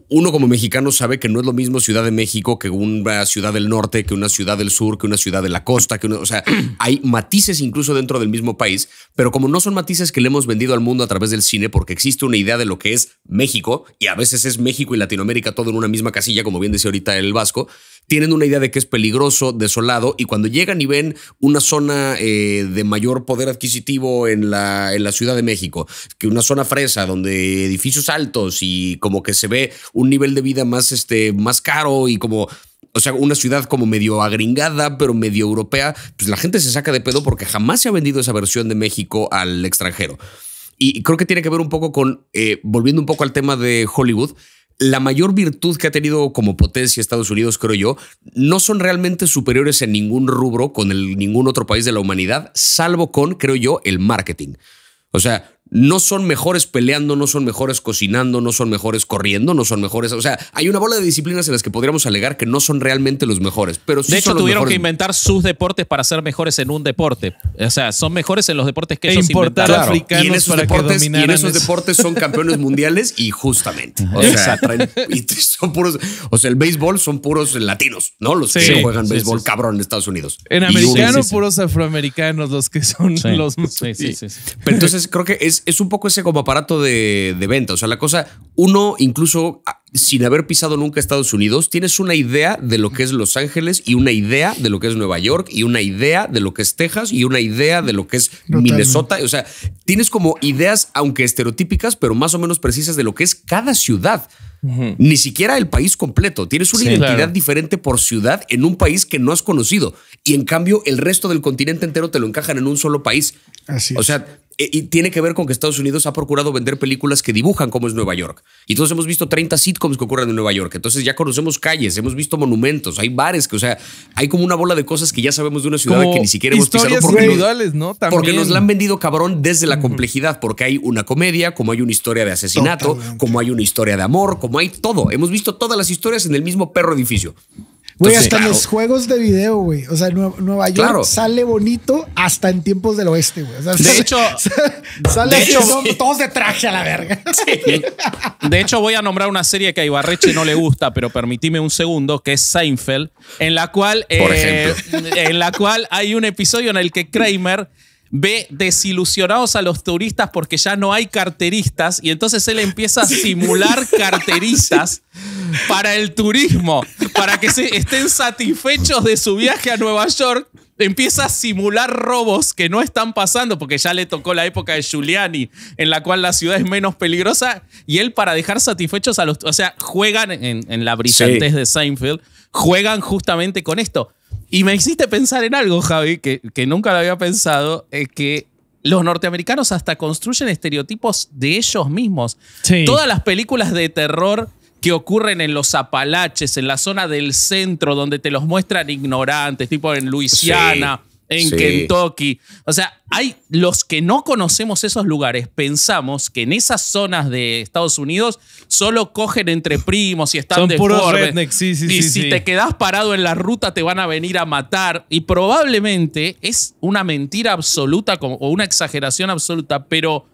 uno como mexicano sabe que no es lo mismo Ciudad de México que una ciudad del norte, que una ciudad del sur, que una ciudad de la costa, que o sea, hay matices incluso dentro del mismo país, pero como no son matices que le hemos vendido al mundo a través del cine porque existe una idea de lo que es México y a veces es México y Latinoamérica todo en una misma casilla, como bien decía ahorita el vasco, tienen una idea de que es peligroso, desolado, y cuando llegan y ven una zona eh, de mayor poder adquisitivo en la, en la Ciudad de México, que una zona fresa, donde edificios altos y como que se ve un nivel de vida más, este, más caro y como o sea, una ciudad como medio agringada, pero medio europea, pues la gente se saca de pedo porque jamás se ha vendido esa versión de México al extranjero. Y creo que tiene que ver un poco con, eh, volviendo un poco al tema de Hollywood, la mayor virtud que ha tenido como potencia Estados Unidos, creo yo, no son realmente superiores en ningún rubro con ningún otro país de la humanidad, salvo con, creo yo, el marketing. O sea, no son mejores peleando, no son mejores cocinando, no son mejores corriendo, no son mejores. O sea, hay una bola de disciplinas en las que podríamos alegar que no son realmente los mejores. Pero de hecho, tuvieron que inventar sus deportes para ser mejores en un deporte. O sea, son mejores en los deportes que e ellos Africanos y en esos, deportes, y esos deportes son campeones mundiales y justamente. O sea, son puros. O sea, el béisbol son puros latinos, ¿no? Los que juegan béisbol cabrón en Estados Unidos. En americano, puros afroamericanos los que son los. Sí, sí, sí. Pero entonces creo que es es, un poco ese como aparato de, de, venta. O sea, la cosa, uno incluso ah, sin haber pisado nunca Estados Unidos, tienes una idea de lo que es Los Ángeles y una idea de lo que es Nueva York y una idea de lo que es Texas y una idea de lo que es Minnesota. O sea, tienes como ideas, aunque estereotípicas, pero más o menos precisas de lo que es cada ciudad. Ni siquiera el país completo. Tienes una identidad diferente por ciudad en un país que no has conocido. Y en cambio, el resto del continente entero te lo encajan en un solo país. Así o sea, eh, y tiene que ver con que Estados Unidos ha procurado vender películas que dibujan cómo es Nueva York. Y todos hemos visto 30 sitcoms que ocurren en Nueva York. Entonces ya conocemos calles, hemos visto monumentos, hay bares, que, o sea, hay como una bola de cosas que ya sabemos de una ciudad que ni siquiera hemos pisado. Porque nos, ¿no? porque nos la han vendido cabrón desde la complejidad, porque hay una comedia, como hay una historia de asesinato, como hay una historia de amor, como hay todo. Hemos visto todas las historias en el mismo perro edificio. Güey, hasta los juegos de video, güey. O sea, Nueva, York sale bonito hasta en tiempos del oeste, güey. de hecho, (laughs) sale todos de traje a la verga. (laughs) De hecho, voy a nombrar una serie que a Ibarreche no le gusta, pero permitime un segundo, que es Seinfeld, en la cual, eh, en la cual hay un episodio en el que Kramer ve desilusionados a los turistas porque ya no hay carteristas y entonces él empieza a simular (laughs) carteristas para el turismo para que se estén satisfechos de su viaje a Nueva York, empieza a simular robos que no están pasando, porque ya le tocó la época de Giuliani, en la cual la ciudad es menos peligrosa, y él para dejar satisfechos a los... O sea, juegan en, la brillantez de Seinfeld, juegan justamente con esto. Y me hiciste pensar en algo, Javi, que, que nunca lo había pensado, es eh, que los norteamericanos hasta construyen estereotipos de ellos mismos. Todas las películas de terror que ocurren en los Apalaches, en la zona del centro, donde te los muestran ignorantes, tipo en Luisiana. en Kentucky. O sea, hay los que no conocemos esos lugares, pensamos que en esas zonas de Estados Unidos solo cogen entre primos y están de y si te quedas parado en la ruta te van a venir a matar y probablemente es una mentira absoluta o una exageración absoluta, pero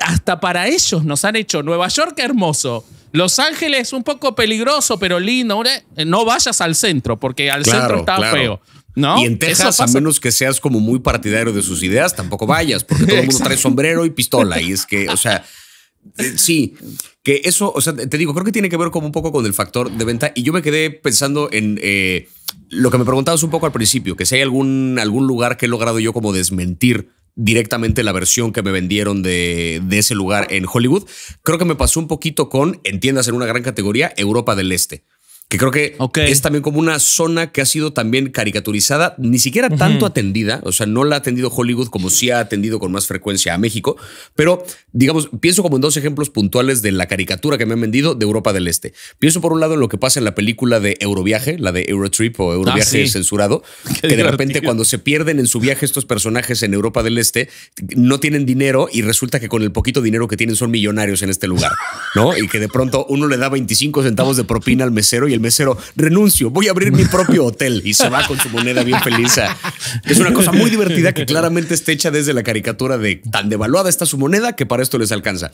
hasta para ellos nos han hecho Nueva York hermoso. Los Ángeles un poco peligroso, pero lindo. Eh, no vayas al centro, porque al centro está feo. ¿No? Y en Texas, a menos que seas como muy partidario de sus ideas, tampoco vayas, porque todo el mundo trae sombrero y pistola. Y es que, o sea, (laughs) eh, sí, que eso, o sea, te digo, creo que tiene que ver como un poco con el factor de venta. Y yo me quedé pensando en eh, lo que me preguntabas un poco al principio, que si hay algún, algún lugar que he logrado yo como desmentir directamente la versión que me vendieron de, ese lugar en Hollywood. Creo que me pasó un poquito con, entiendas, en una gran categoría, Europa del Este que creo que es también como una zona que ha sido también caricaturizada, ni siquiera tanto atendida, o sea, no la ha atendido Hollywood como sí ha atendido con más frecuencia a México, pero digamos, pienso como en dos ejemplos puntuales de la caricatura que me han vendido de Europa del Este. Pienso por un lado en lo que pasa en la película de Euroviaje, la de Eurotrip o Euroviaje ah, censurado, (laughs) que de repente cuando se pierden en su viaje estos personajes en Europa del Este, no tienen dinero y resulta que con el poquito dinero que tienen son millonarios en este lugar, ¿no? Y que de pronto uno le da 25 centavos de propina al mesero y el mesero, renuncio, voy a abrir mi propio hotel y se va con su moneda bien feliz. Es una cosa muy divertida que claramente está hecha desde la caricatura de tan devaluada está su moneda que para esto les alcanza.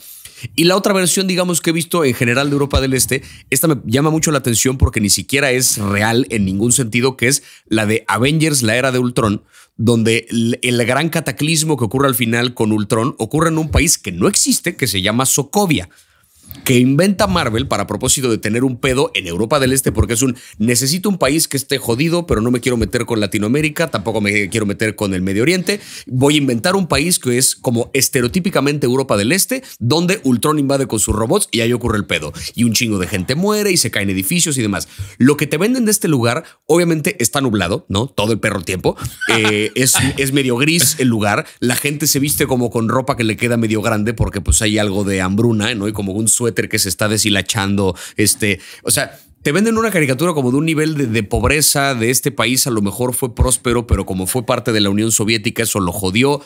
Y la otra versión, digamos, que he visto en general de Europa del Este, esta me llama mucho la atención porque ni siquiera es real en ningún sentido, que es la de Avengers, la era de Ultron, donde el, el, gran cataclismo que ocurre al final con Ultron ocurre en un país que no existe, que se llama Sokovia que inventa Marvel para propósito de tener un pedo en Europa del Este, porque es un necesito un país que esté jodido, pero no me quiero meter con Latinoamérica, tampoco me quiero meter con el Medio Oriente. Voy a inventar un país que es como estereotípicamente Europa del Este, donde Ultron invade con sus robots y ahí ocurre el pedo. Y un chingo de gente muere y se caen edificios y demás. Lo que te venden de este lugar, obviamente está nublado, ¿no? Todo el perro tiempo. Eh, es, es medio gris el lugar. La gente se viste como con ropa que le queda medio grande porque pues hay algo de hambruna, ¿no? Y como un suéter que se está deshilachando, este, o sea, te venden una caricatura como de un nivel de, pobreza de este país, a lo mejor fue próspero, pero como fue parte de la Unión Soviética, eso lo jodió,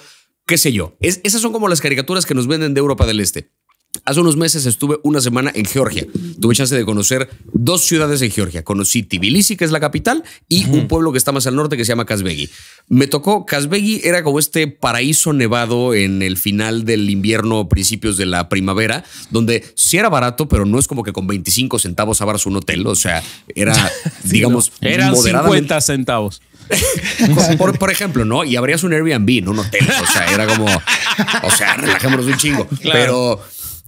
qué sé yo. Es, esas son como las caricaturas que nos venden de Europa del Este. Hace unos meses estuve una semana en Georgia. Tuve chance de conocer dos ciudades en Georgia. Conocí Tbilisi, que es la capital, y un pueblo que está más al norte que se llama Kazbegi. Me tocó, Kazbegi era como este paraíso nevado en el final del invierno, principios de la primavera, donde sí era barato, pero no es como que con 25 centavos abras un hotel. O sea, era, (laughs) (laughs) digamos, no. 50 centavos. (laughs) por, ejemplo, ¿no? Y abrías un Airbnb, no un hotel. O sea, era como, o sea, relajémonos un chingo. Pero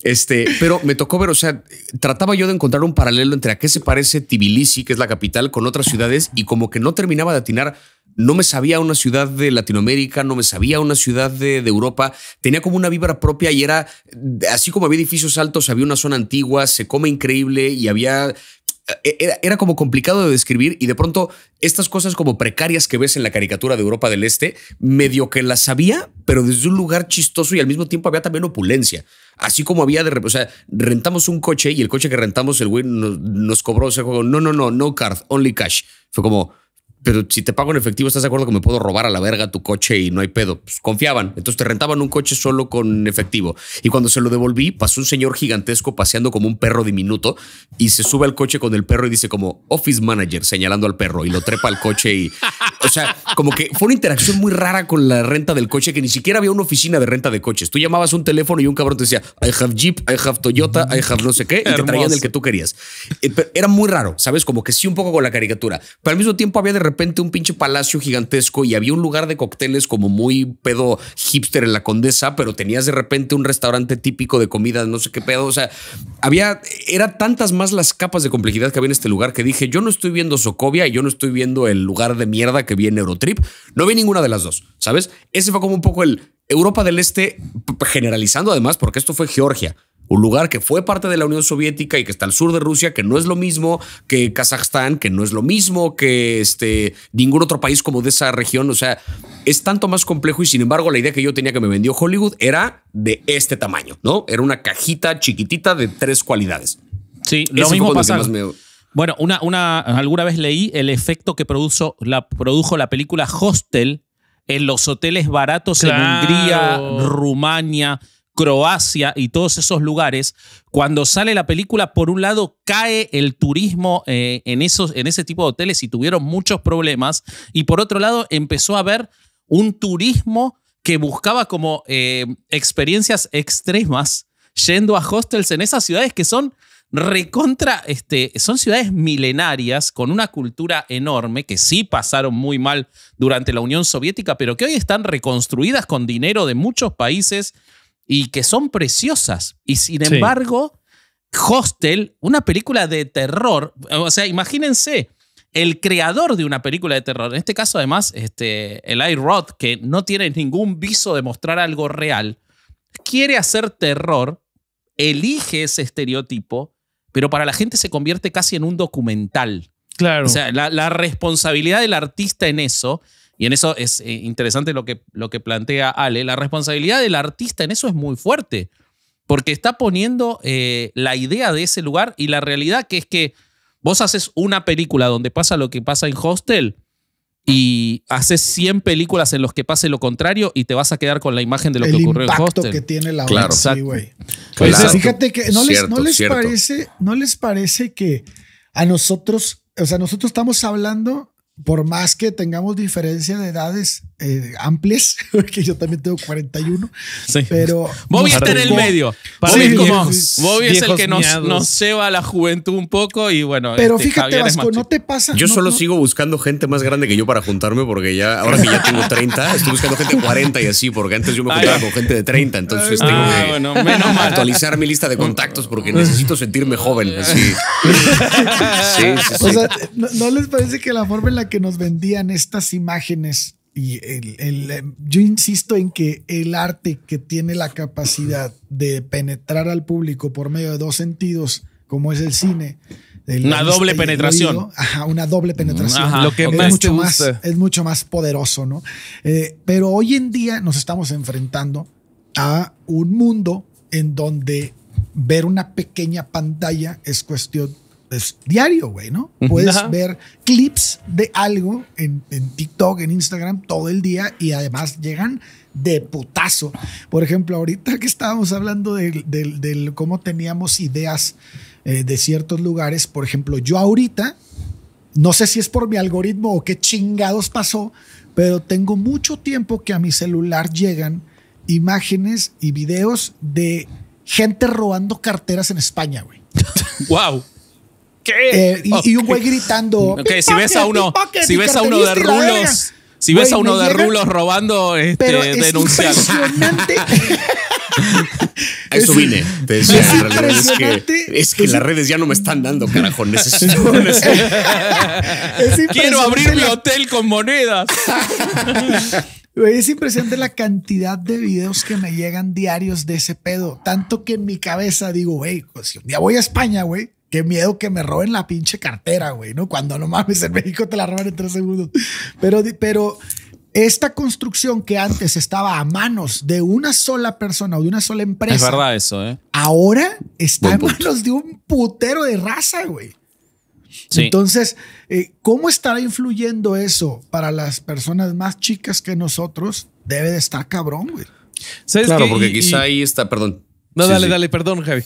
este, pero me tocó ver, o sea, trataba yo de encontrar un paralelo entre a qué se parece Tbilisi, que es la capital, con otras ciudades, y como que no terminaba de atinar. No me sabía una ciudad de Latinoamérica, no me sabía una ciudad de, de Europa. Tenía como una vibra propia y era, así como había edificios altos, había una zona antigua, se come increíble y había e-, era, como complicado de describir y de pronto estas cosas como precarias que ves en la caricatura de Europa del Este, medio que las sabía, pero desde un lugar chistoso y al mismo tiempo había también opulencia. Así como había de... O sea, rentamos un coche y el coche que rentamos el güey nos, cobró, o sea, no, no, no, no card, only cash. Fue como pero si te pago en efectivo, ¿estás de acuerdo que me puedo robar a la verga tu coche y no hay pedo? Pues confiaban. Entonces te rentaban un coche solo con efectivo. Y cuando se lo devolví, pasó un señor gigantesco paseando como un perro diminuto y se sube al coche con el perro y dice como office manager señalando al perro y lo trepa al coche y... O sea, como que fue una interacción muy rara con la renta del coche que ni siquiera había una oficina de renta de coches. Tú llamabas un teléfono y un cabrón te decía I have Jeep, I have Toyota, I have no sé qué y te traían el que tú querías. Eh, era muy raro, ¿sabes? Como que sí un poco con la caricatura. Pero al mismo tiempo había de de repente un pinche palacio gigantesco y había un lugar de cócteles como muy pedo hipster en la condesa, pero tenías de repente un restaurante típico de comida, no sé qué pedo. O sea, había, era tantas más las capas de complejidad que había en este lugar que dije, yo no estoy viendo Socovia y yo no estoy viendo el lugar de mierda que vi en Eurotrip. No vi ninguna de las dos, ¿sabes? Ese fue como un poco el Europa del Este generalizando además, porque esto fue Georgia un lugar que fue parte de la Unión Soviética y que está al sur de Rusia, que no es lo mismo que Kazajstán, que no es lo mismo que este, ningún otro país como de esa región. O sea, es tanto más complejo y sin embargo la idea que yo tenía que me vendió Hollywood era de este tamaño, ¿no? Era una cajita chiquitita de tres cualidades. Sí, lo mismo pasa. Bueno, una, una, alguna vez leí el efecto que produjo la, produjo la película Hostel en los hoteles baratos en Hungría, Rumania. Croacia y todos esos lugares, cuando sale la película, por un lado cae el turismo eh, en, esos, en ese tipo de hoteles y tuvieron muchos problemas, y por otro lado empezó a haber un turismo que buscaba como eh, experiencias extremas yendo a hostels en esas ciudades que son recontra, este, son ciudades milenarias con una cultura enorme que sí pasaron muy mal durante la Unión Soviética, pero que hoy están reconstruidas con dinero de muchos países y que son preciosas. Y sin embargo, Hostel, una película de terror, o sea, imagínense, el creador de una película de terror, en este caso además, este, el Rod, que no tiene ningún viso de mostrar algo real, quiere hacer terror, elige ese estereotipo, pero para la gente se convierte casi en un documental. Claro. O sea, la responsabilidad del artista en eso y en eso es eh, interesante lo que, lo que plantea Ale. La responsabilidad del artista en eso es muy fuerte, porque está poniendo eh, la idea de ese lugar y la realidad que es que vos haces una película donde pasa lo que pasa en Hostel y haces 100 películas en los que pase lo contrario y te vas a quedar con la imagen de lo que ocurrió en Hostel. que tiene la claro. Pues, fíjate que no les, parece, no les parece que a nosotros, o sea, nosotros estamos hablando por más que tengamos diferencia de edades eh, amplias, (laughs) que yo también tengo 41, pero... Bobby está en el medio. Bobby, es el que nos, ceba a la juventud un poco y bueno... Pero este, fíjate, Vasco, no te pasa... Yo solo sigo buscando gente más grande que yo para juntarme porque ya, ahora que ya tengo 30, estoy buscando gente de 40 y así, porque antes yo me juntaba con gente de 30, entonces ah, tengo que actualizar mi lista de contactos porque necesito sentirme joven. (laughs) sí, o sea, ¿no, les parece que la forma en la que nos vendían estas imágenes y el, eh, yo insisto en que el arte que tiene la capacidad de penetrar al público por medio de dos sentidos, como es el cine, una doble penetración. ajá, una doble mm, penetración. lo que es, mucho más, es mucho más poderoso, ¿no? Eh, pero hoy en día nos estamos enfrentando a un mundo en donde ver una pequeña pantalla es cuestión es pues, diario, güey, ¿no? Puedes ver clips de algo en, TikTok, en Instagram, todo el día y además llegan de putazo. Por ejemplo, ahorita que estábamos hablando de, cómo teníamos ideas eh, de ciertos lugares, por ejemplo, yo ahorita, no sé si es por mi algoritmo o qué chingados pasó, pero tengo mucho tiempo que a mi celular llegan imágenes y videos de gente robando carteras en España, güey. ¡Wow! (laughs) Eh, y, un güey gritando. si ves a uno, si ves a uno de rulos. Si ves a uno de rulos robando, este, es eso vine. es, que, las redes ya no me están dando, carajo. Necesito. (laughs) Quiero abrir mi hotel con monedas. es impresionante la cantidad de videos que me llegan diarios de ese pedo. Tanto que en mi cabeza digo, güey, ya pues, voy a España, güey, Qué miedo que me roben la pinche cartera, güey, ¿no? Cuando no mames, en México te la roban en tres segundos. Pero, pero esta construcción que antes estaba a manos de una sola persona o de una sola empresa. Es verdad eso, ¿eh? Ahora está a manos de un putero de raza, güey. Entonces, eh, ¿cómo estará influyendo eso para las personas más chicas que nosotros? Debe de estar cabrón, güey. claro, porque quizá ahí está, perdón. No, dale, dale, perdón, Javi.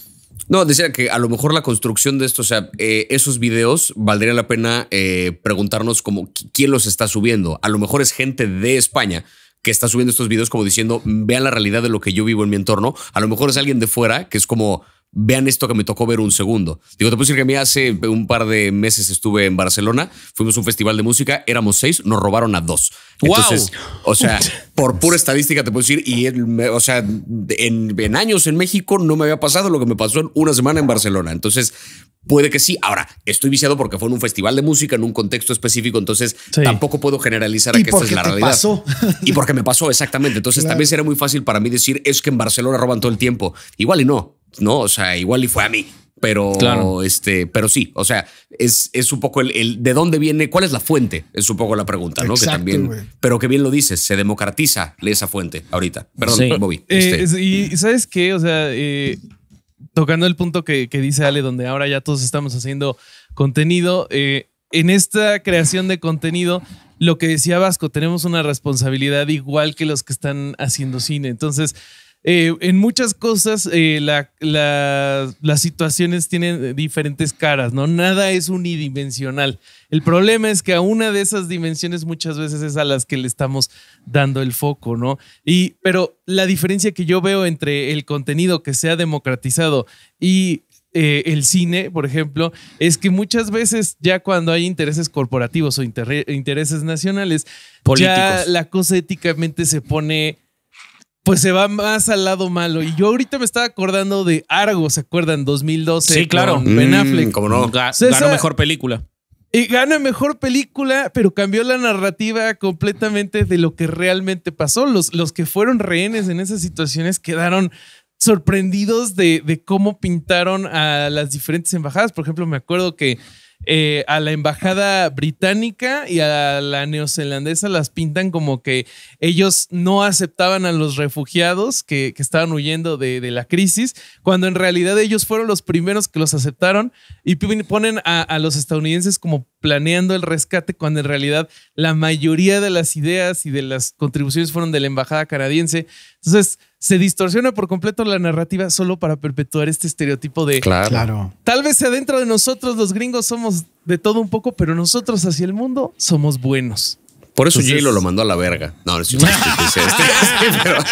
No, decía que a lo mejor la construcción de esto, o sea, eh, esos videos valdría la pena eh, preguntarnos como quién los está subiendo. A lo mejor es gente de España que está subiendo estos videos como diciendo, vean la realidad de lo que yo vivo en mi entorno. A lo mejor es alguien de fuera que es como, vean esto que me tocó ver un segundo. Digo, te puedo decir que a mí hace un par de meses estuve en Barcelona, fuimos a un festival de música, éramos seis, nos robaron a dos. ¡Wow! o sea, (laughs) por pura estadística te puedo decir, y o sea, en, años en México no me había pasado lo que me pasó en una semana en Barcelona. Entonces, Puede que sí. Ahora, estoy viciado porque fue en un festival de música, en un contexto específico, entonces tampoco puedo generalizar a que esta es la realidad. Pasó? (laughs) y porque me pasó, exactamente. Entonces también sería muy fácil para mí decir, es que en Barcelona roban todo el tiempo. Igual y no. ¿no? O sea, igual y fue a mí. Pero, claro. este, pero sí, o sea, es, es un poco el, de dónde viene, cuál es la fuente, es un poco la pregunta, ¿no? que también, pero que bien lo dices, se democratiza esa fuente ahorita. Perdón, Bobby. Eh, este. Y sabes qué, o sea, eh, tocando el punto que, dice Ale, donde ahora ya todos estamos haciendo contenido, eh, en esta creación de contenido, lo que decía Vasco, tenemos una responsabilidad igual que los que están haciendo cine. Entonces, eh, en muchas cosas eh, las situaciones tienen diferentes caras, ¿no? Nada es unidimensional. El problema es que a una de esas dimensiones muchas veces es a las que le estamos dando el foco, ¿no? Y, pero la diferencia que yo veo entre el contenido que se ha democratizado y eh, el cine, por ejemplo, es que muchas veces ya cuando hay intereses corporativos o intereses nacionales, Políticos. ya la cosa éticamente se pone pues se va más al lado malo. Y yo ahorita me estaba acordando de Argo, ¿se acuerdan? 2012. Sí, claro. ben mm, Affleck. como no. mejor película. Y gana mejor película, pero cambió la narrativa completamente de lo que realmente pasó. Los, los que fueron rehenes en esas situaciones quedaron sorprendidos de, de cómo pintaron a las diferentes embajadas. Por ejemplo, me acuerdo que eh, a la embajada británica y a la neozelandesa las pintan como que ellos no aceptaban a los refugiados que, estaban huyendo de, la crisis, cuando en realidad ellos fueron los primeros que los aceptaron y ponen a, a los estadounidenses como planeando el rescate, cuando en realidad la mayoría de las ideas y de las contribuciones fueron de la embajada canadiense. Entonces, se distorsiona por completo la narrativa solo para perpetuar este estereotipo de claro. Tal vez adentro de nosotros los gringos somos de todo un poco, pero nosotros hacia el mundo somos buenos. Por eso Entonces, lo mandó a la verga. No, no es (laughs) este, este, pero,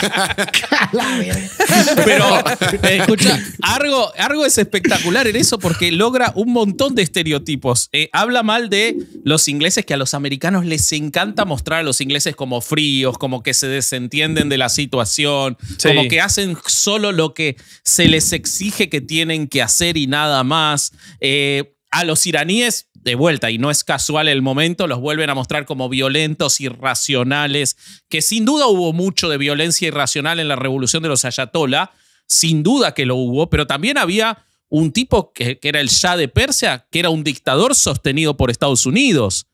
(laughs) pero eh, escucha, Argo, es espectacular en eso porque logra un montón de estereotipos. Eh, habla mal de los ingleses que a los americanos les encanta mostrar a los ingleses como fríos, como que se desentienden de la situación, como que hacen solo lo que se les exige que tienen que hacer y nada más. Eh, a los iraníes, de vuelta, y no es casual el momento, los vuelven a mostrar como violentos, irracionales, que sin duda hubo mucho de violencia irracional en la revolución de los ayatolá sin duda que lo hubo, pero también había un tipo que, que era el Shah de Persia, que era un dictador sostenido por Estados Unidos.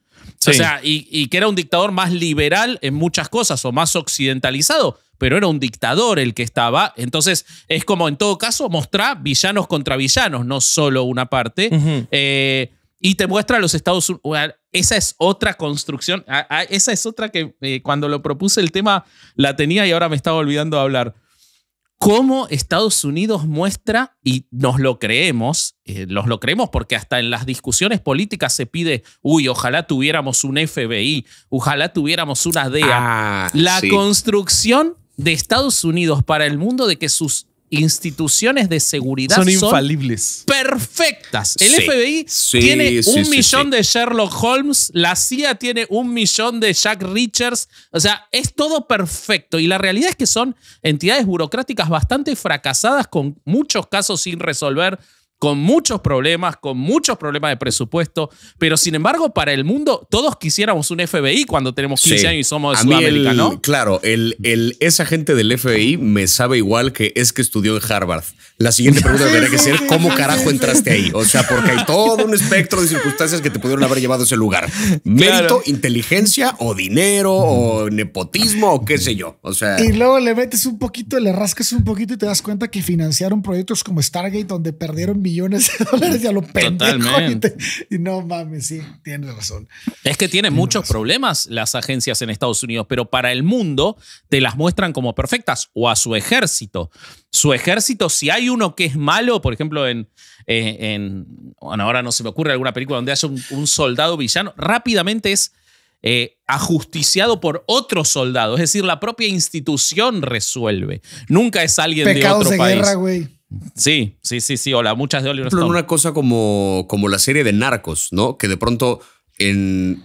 O sea, y, que era un dictador más liberal en muchas cosas o más occidentalizado, pero era un dictador el que estaba. Entonces, es como en todo caso, mostrar villanos contra villanos, no solo una parte. Eh, y te muestra a los Estados Unidos. Esa es otra construcción. Ah, ah, esa es otra que eh, cuando lo propuse el tema la tenía y ahora me estaba olvidando de hablar cómo Estados Unidos muestra, y nos lo creemos, eh, nos lo creemos porque hasta en las discusiones políticas se pide, uy, ojalá tuviéramos un FBI, ojalá tuviéramos una DEA. Ah, la construcción de Estados Unidos para el mundo de que sus instituciones de seguridad son, infalibles. Perfectas. El FBI tiene un millón de Sherlock Holmes, la CIA tiene un millón de Jack Richards, o sea, es todo perfecto. Y la realidad es que son entidades burocráticas bastante fracasadas con muchos casos sin resolver con muchos problemas, con muchos problemas de presupuesto, pero sin embargo, para el mundo, todos quisiéramos un FBI cuando tenemos 15 años y somos de Sudamérica, ¿no? Claro, el, el, esa gente del FBI me sabe igual que es que estudió en Harvard. La siguiente pregunta (laughs) tendría que ser, ¿cómo carajo entraste ahí? O sea, porque hay todo un espectro de circunstancias que te pudieron haber llevado a ese lugar. Mérito, inteligencia o dinero o nepotismo o qué sé yo. O sea... Y luego le metes un poquito, le rascas un poquito y te das cuenta que financiaron proyectos como Stargate donde perdieron millones de dólares y a lo pendejo. Y, no mames, sí, tienes razón. Es que tiene muchos problemas las agencias en Estados Unidos, pero para el mundo te las muestran como perfectas o a su ejército su ejército, si hay uno que es malo, por ejemplo, en, eh, en ahora no se me ocurre alguna película donde haya un, soldado villano, rápidamente es eh, ajusticiado por otro soldado. Es decir, la propia institución resuelve. Nunca es alguien de otro país. Guerra, güey. Sí, sí, sí, sí. Hola, muchas de Oliver Stone. Una cosa como, como la serie de Narcos, ¿no? Que de pronto en.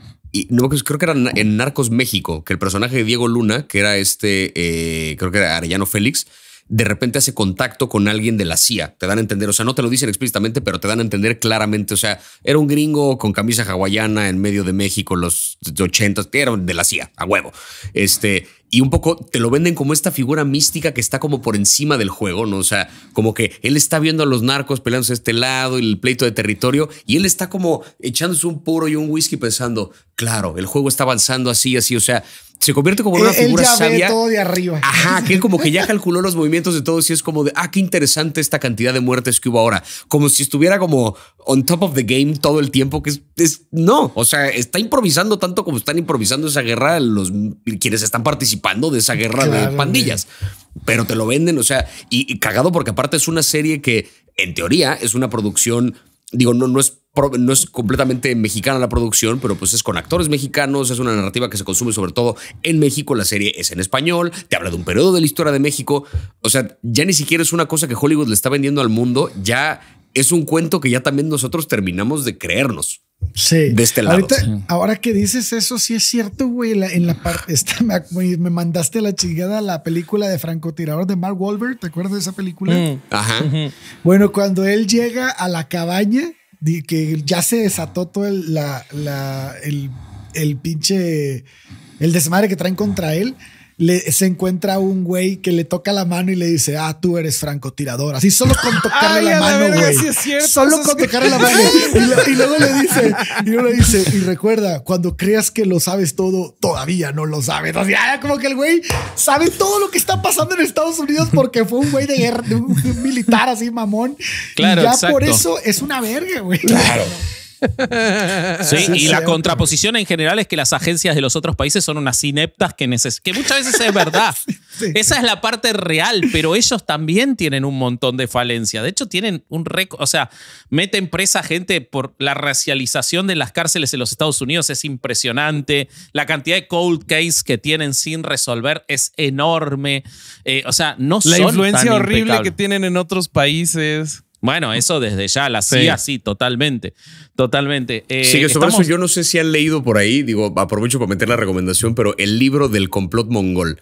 creo que era en Narcos México, que el personaje de Diego Luna, que era este, eh, creo que era Arellano Félix, de repente hace contacto con alguien de la CIA. Te dan a entender, o sea, no te lo dicen explícitamente, pero te dan a entender claramente. O sea, era un gringo con camisa hawaiana en medio de México, los 80, eran de la CIA, a huevo. Este, y un poco te lo venden como esta figura mística que está como por encima del juego, ¿no? O sea, como que él está viendo a los narcos peleándose a este lado y el pleito de territorio, y él está como echándose un puro y un whisky pensando, claro, el juego está avanzando así, así, o sea, se convierte como una figura sabia. todo de arriba. Ajá, que él como que ya calculó los movimientos de todos y es como de, ah, qué interesante esta cantidad de muertes que hubo ahora. Como si estuviera como on top of the game todo el tiempo, que es, no, o sea, está improvisando tanto como están improvisando esa guerra los quienes están participando de esa guerra de pandillas. Pero te lo venden, o sea, y, y cagado porque aparte es una serie que en teoría es una producción digo, no, no es no es completamente mexicana la producción, pero pues es con actores mexicanos, es una narrativa que se consume sobre todo en México, la serie es en español, te habla de un periodo de la historia de México, o sea, ya ni siquiera es una cosa que Hollywood le está vendiendo al mundo, ya es un cuento que ya también nosotros terminamos de creernos. Sí. De este lado. ahora que dices eso, sí es cierto, güey. en la parte, me, me, mandaste la chingada la película de francotirador de Mark Wahlberg. ¿Te acuerdas de esa película? Mm. ajá. Bueno, cuando él llega a la cabaña que ya se desató todo el, la, la, el, el pinche, el desmadre que traen contra él le, se encuentra un güey que le toca la mano y le dice, ah, tú eres francotirador. Así solo con (laughs) tocarle la mano, solo con tocarle la (laughs) mano. Y, luego le dice, y luego dice, y recuerda, cuando creas que lo sabes todo, todavía no lo sabes. O como que el güey sabe todo lo que está pasando en Estados Unidos porque fue un güey de guerra, de un militar así mamón. Claro, ya por eso es una verga, güey. Claro. Sí, y la contraposición en general es que las agencias de los otros países son unas ineptas que, que muchas veces es verdad. (laughs) Esa es la parte real, pero ellos también tienen un montón de falencia. De hecho, tienen un récord, o sea, meten presa gente por la racialización de las cárceles en los Estados Unidos es impresionante. La cantidad de cold case que tienen sin resolver es enorme. Eh, o sea, no la influencia horrible que tienen en otros países. Bueno, eso desde ya, la sé sí, totalmente. Totalmente. Eh, sí, sobre yo no sé si han leído por ahí, digo, aprovecho para meter la recomendación, pero el libro del complot mongol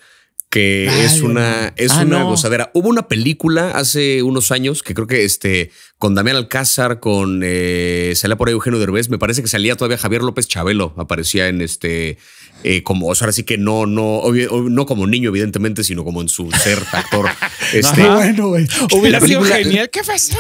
que es una, es ah, una gozadera. Hubo una película hace unos años que creo que este, con Damián Alcázar, con eh, salía por ahí Eugenio Derbez, me parece que salía todavía Javier López Chabelo, aparecía en, este, eh, como, ahora sí que no, no, no como niño, evidentemente, sino como en su ser actor. (laughs) este, bueno, Hubiera sido genial. ¿Qué pasó?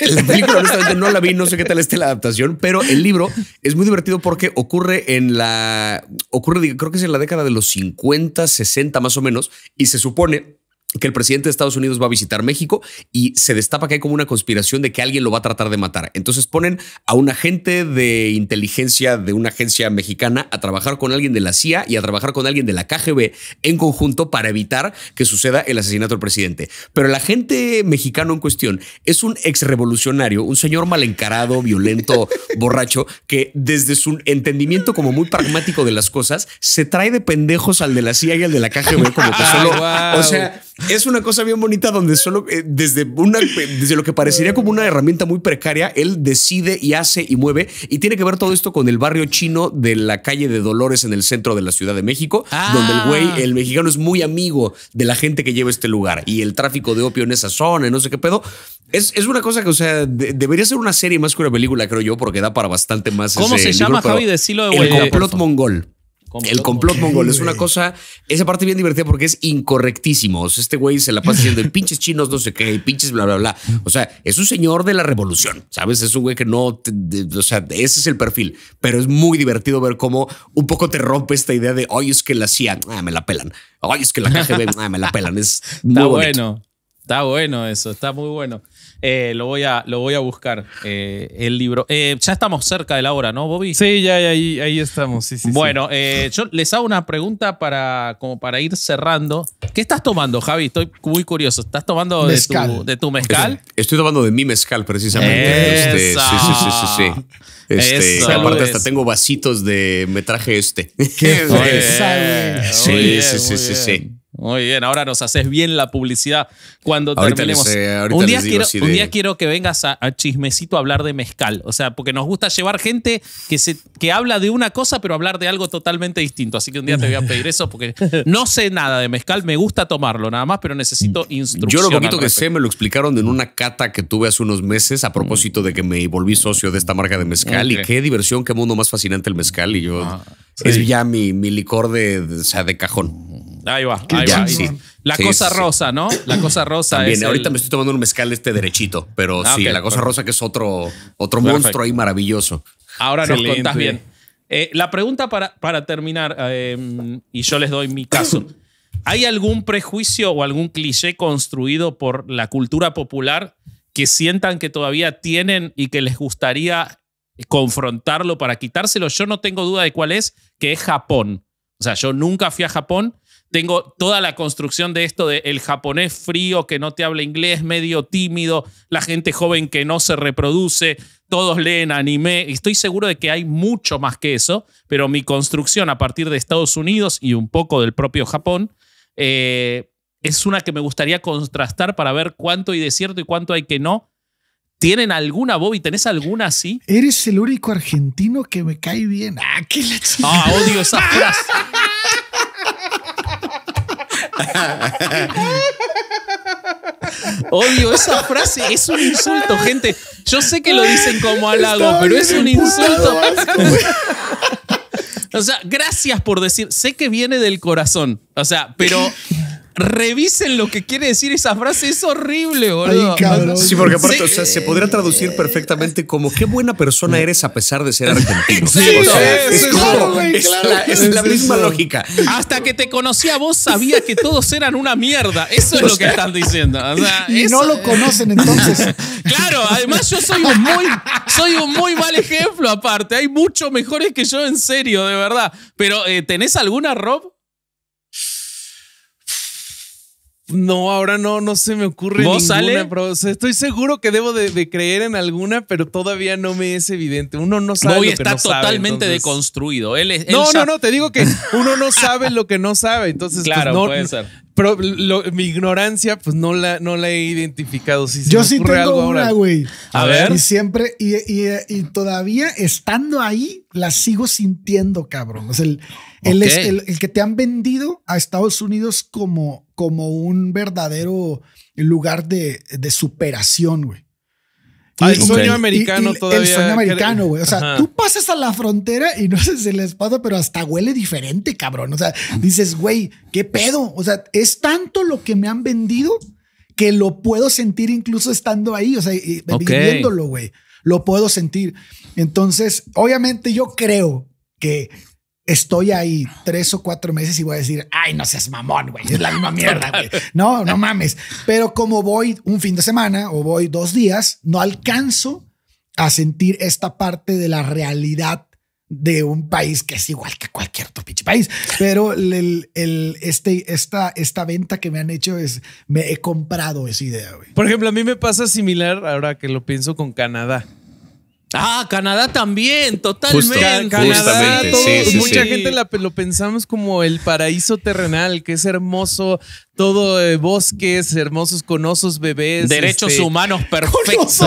La no la vi, no sé qué tal esté la adaptación, pero el libro es muy divertido porque ocurre en la, ocurre, creo que es en la década de los 50, 60 más o menos, y se supone que el presidente de Estados Unidos va a visitar México y se destapa que hay como una conspiración de que alguien lo va a tratar de matar. Entonces ponen a un agente de inteligencia de una agencia mexicana a trabajar con alguien de la CIA y a trabajar con alguien de la KGB en conjunto para evitar que suceda el asesinato del presidente. Pero el agente mexicano en cuestión es un ex revolucionario, un señor mal encarado, violento, (laughs) borracho, que desde su entendimiento como muy pragmático de las cosas, se trae de pendejos al de la CIA y al de la KGB como que (laughs) solo... O sea es una cosa bien bonita donde solo eh, desde, una, desde lo que parecería como una herramienta muy precaria, él decide y hace y mueve. Y tiene que ver todo esto con el barrio chino de la calle de Dolores en el centro de la Ciudad de México, ah. donde el güey, el mexicano, es muy amigo de la gente que lleva este lugar y el tráfico de opio en esa zona no sé qué pedo. Es, una cosa que, o sea, debería ser una serie más que una película, creo yo, porque da para bastante más. ¿Cómo se llama, Javi Javi? Decilo de El complot mongol el complot mongol. Es una cosa, esa parte bien divertida porque es incorrectísimo. O sea, este güey se la pasa diciendo pinches chinos, no sé qué, pinches bla, bla, bla. O sea, es un señor de la revolución, ¿sabes? Es un güey que no, o sea, ese es el perfil. Pero es muy divertido ver cómo un poco te rompe esta idea de, oye, es que la CIA, ah, me la pelan. Oye, es que la KGB, ah, me la pelan. Es está bueno, está bueno eso, está muy bueno. Eh, lo, voy a, lo voy a buscar, eh, el libro. Eh, ya estamos cerca de la hora, ¿no, Bobby? Sí, ya, ahí, estamos. bueno, yo les hago una pregunta para, como para ir cerrando. ¿Qué estás tomando, Javi? Estoy muy curioso. ¿Estás tomando de tu, mezcal? Estoy tomando de mi mezcal, precisamente. Este, sí, sí, sí, sí. Este, aparte, hasta tengo vasitos de metraje este. ¡Qué (laughs) sí, sí, sí, sí, sí. Muy bien, ahora nos haces bien la publicidad cuando terminemos. Eh, un, día quiero, que vengas a, chismecito a hablar de mezcal. O sea, porque nos gusta llevar gente que, se, que habla de una cosa, pero hablar de algo totalmente distinto. Así que un día te voy a pedir eso porque (laughs) no sé nada de mezcal. Me gusta tomarlo nada más, pero necesito instrucción Yo lo poquito que sé me lo explicaron en una cata que tuve hace unos meses a propósito mm. de que me volví socio de esta marca de mezcal. Y qué diversión, qué mundo más fascinante el mezcal. Y yo. Ah, es ya mi, mi licor sea, de cajón. Ahí va, va. la cosa rosa, ¿no? La cosa rosa. ahorita me estoy tomando un mezcal este derechito, pero ah, sí, la cosa rosa que es otro, otro monstruo ahí maravilloso. Ahora nos contás bien. Eh, la pregunta para, para terminar, em, y yo les doy mi caso. ¿Hay algún prejuicio o algún cliché construido por la cultura popular que sientan que todavía tienen y que les gustaría confrontarlo para quitárselo? Yo no tengo duda de cuál es, que es Japón. O sea, yo nunca fui a Japón tengo toda la construcción de esto de el japonés frío que no te habla inglés, medio tímido, la gente joven que no se reproduce, todos leen anime. Estoy seguro de que hay mucho más que eso, pero mi construcción a partir de Estados Unidos y un poco del propio Japón eh, es una que me gustaría contrastar para ver cuánto hay de cierto y cuánto hay que no. ¿Tienen alguna, Bobby? ¿Tenés alguna así? Eres el único argentino que me cae bien. Ah, qué la Ah, odio esa frase. (laughs) Odio esa frase, es un insulto, gente. Yo sé que lo dicen como halago, pero es un insulto. O sea, gracias por decir, sé que viene del corazón, o sea, pero Revisen lo que quiere decir esa frase, es horrible, boludo. sí, porque aparte, o sea, se podría traducir perfectamente como qué buena persona eres a pesar de ser argentino. es, la, misma lógica. Hasta que te conocí a vos sabía que todos eran una mierda. Eso es lo que están diciendo. y no lo conocen entonces. (laughs) claro, además yo soy un muy, soy un muy mal ejemplo aparte. Hay muchos mejores que yo en serio, de verdad. Pero, eh, ¿tenés alguna, Rob? No, ahora no, no se me ocurre sale? estoy seguro que debo de, creer en alguna, pero todavía no me es evidente. Uno no sabe. lo que está no totalmente Está totalmente deconstruido. Él, no, no, no, te digo que uno no sabe lo que no sabe. Entonces, pues, claro, mi ignorancia, pues no la, no la he identificado. Yo sí tengo una, güey. A, ver. Y siempre, y, todavía estando ahí, la sigo sintiendo, cabrón. el que te han vendido a Estados Unidos como como un verdadero lugar de, de superación, güey. Ah, el sueño americano todavía. El sueño americano, güey. O sea, tú pasas a la frontera y no sé si les pasa, pero hasta huele diferente, cabrón. O sea, dices, güey, ¿qué pedo? O sea, es tanto lo que me han vendido que lo puedo sentir incluso estando ahí, o sea, viviéndolo, güey. Lo puedo sentir. Entonces, obviamente yo creo que estoy ahí tres o cuatro meses y voy a decir, ay, no seas mamón, güey, es la misma (laughs) mierda, güey. No, no mames. Pero como voy un fin de semana o voy dos días, no alcanzo a sentir esta parte de la realidad de un país que es igual que cualquier otro pinche país. Pero el, este, esta, esta venta que me han hecho es, me he comprado esa idea, güey. Por ejemplo, a mí me pasa similar ahora que lo pienso con Canadá. Ah, Canadá también, totalmente. Canadá, sí, sí, mucha gente la, lo pensamos como el paraíso terrenal, que es hermoso, todo eh, bosques hermosos con osos bebés. Derechos este, humanos (laughs) perfectos.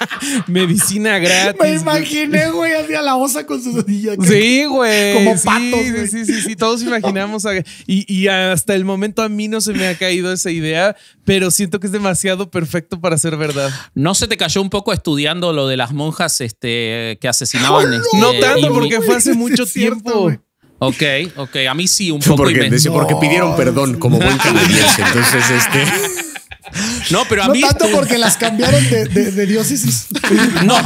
(laughs) Medicina gratis. Me imaginé, güey, hacia la osa con sus rodillas. Sí, güey. Como sí, patos. Sí, sí, sí, Todos imaginamos. y, hasta el momento a mí no se me ha caído esa idea, pero siento que es demasiado perfecto para ser verdad. ¿No se te cayó un poco estudiando lo de las monjas este, que asesinaban? (laughs) Este, no tanto, porque fue hace mucho tiempo. Ok, ok, a mí sí, un poco. Porque, porque pidieron perdón como buen (laughs) canadiense, entonces este... No, pero a mí. tanto porque las cambiaron de, diócesis. No,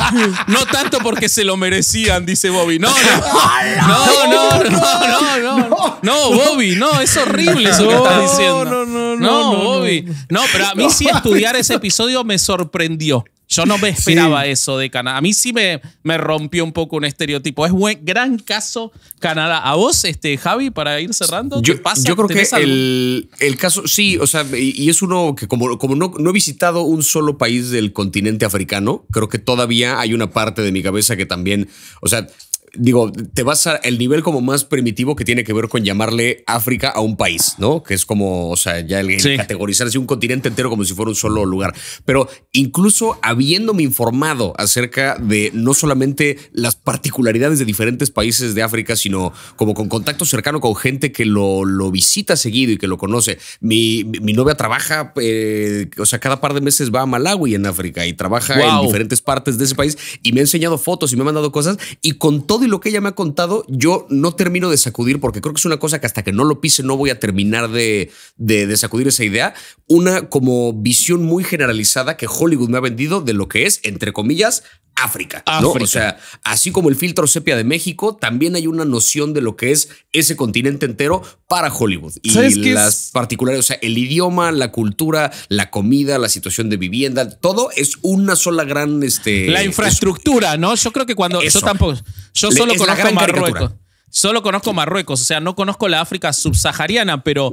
no tanto porque se lo merecían, dice Bobby. No, no, no, no, no, no, no, Bobby, no, es horrible eso que estás diciendo. No, no, no, no, Bobby. No, pero a mí sí estudiar ese episodio me sorprendió. Yo no me esperaba eso de Canadá. A mí sí me, me rompió un poco un estereotipo. Es un gran caso Canadá. A vos, este, Javi, para ir cerrando, yo, Yo creo que el, el, caso, sí, o sea, y, es uno que como, como no, no he visitado un solo país del continente africano, creo que todavía hay una parte de mi cabeza que también, o sea, digo, te vas al nivel como más primitivo que tiene que ver con llamarle África a un país, ¿no? Que es como, o sea, ya el, así un continente entero como si fuera un solo lugar. Pero incluso habiéndome informado acerca de no solamente las particularidades de diferentes países de África, sino como con contacto cercano con gente que lo, lo visita seguido y que lo conoce. Mi, mi novia trabaja, eh, o sea, cada par de meses va a Malawi en África y trabaja en diferentes partes de ese país y me ha enseñado fotos y me ha mandado cosas y con todo y lo que ella me ha contado, yo no termino de sacudir porque creo que es una cosa que hasta que no lo pise no voy a terminar de, de sacudir esa idea. Una como visión muy generalizada que Hollywood me ha vendido de lo que es, entre comillas, África. ¿no? O sea, así como el filtro sepia de México, también hay una noción de lo que es ese continente entero para Hollywood. Y las particulares, o sea, el idioma, la cultura, la comida, la situación de vivienda, todo es una sola gran... Este, la infraestructura, ¿no? Yo creo que cuando... Yo tampoco... Yo solo conozco Marruecos. Solo conozco Marruecos, o sea, no conozco la África subsahariana, pero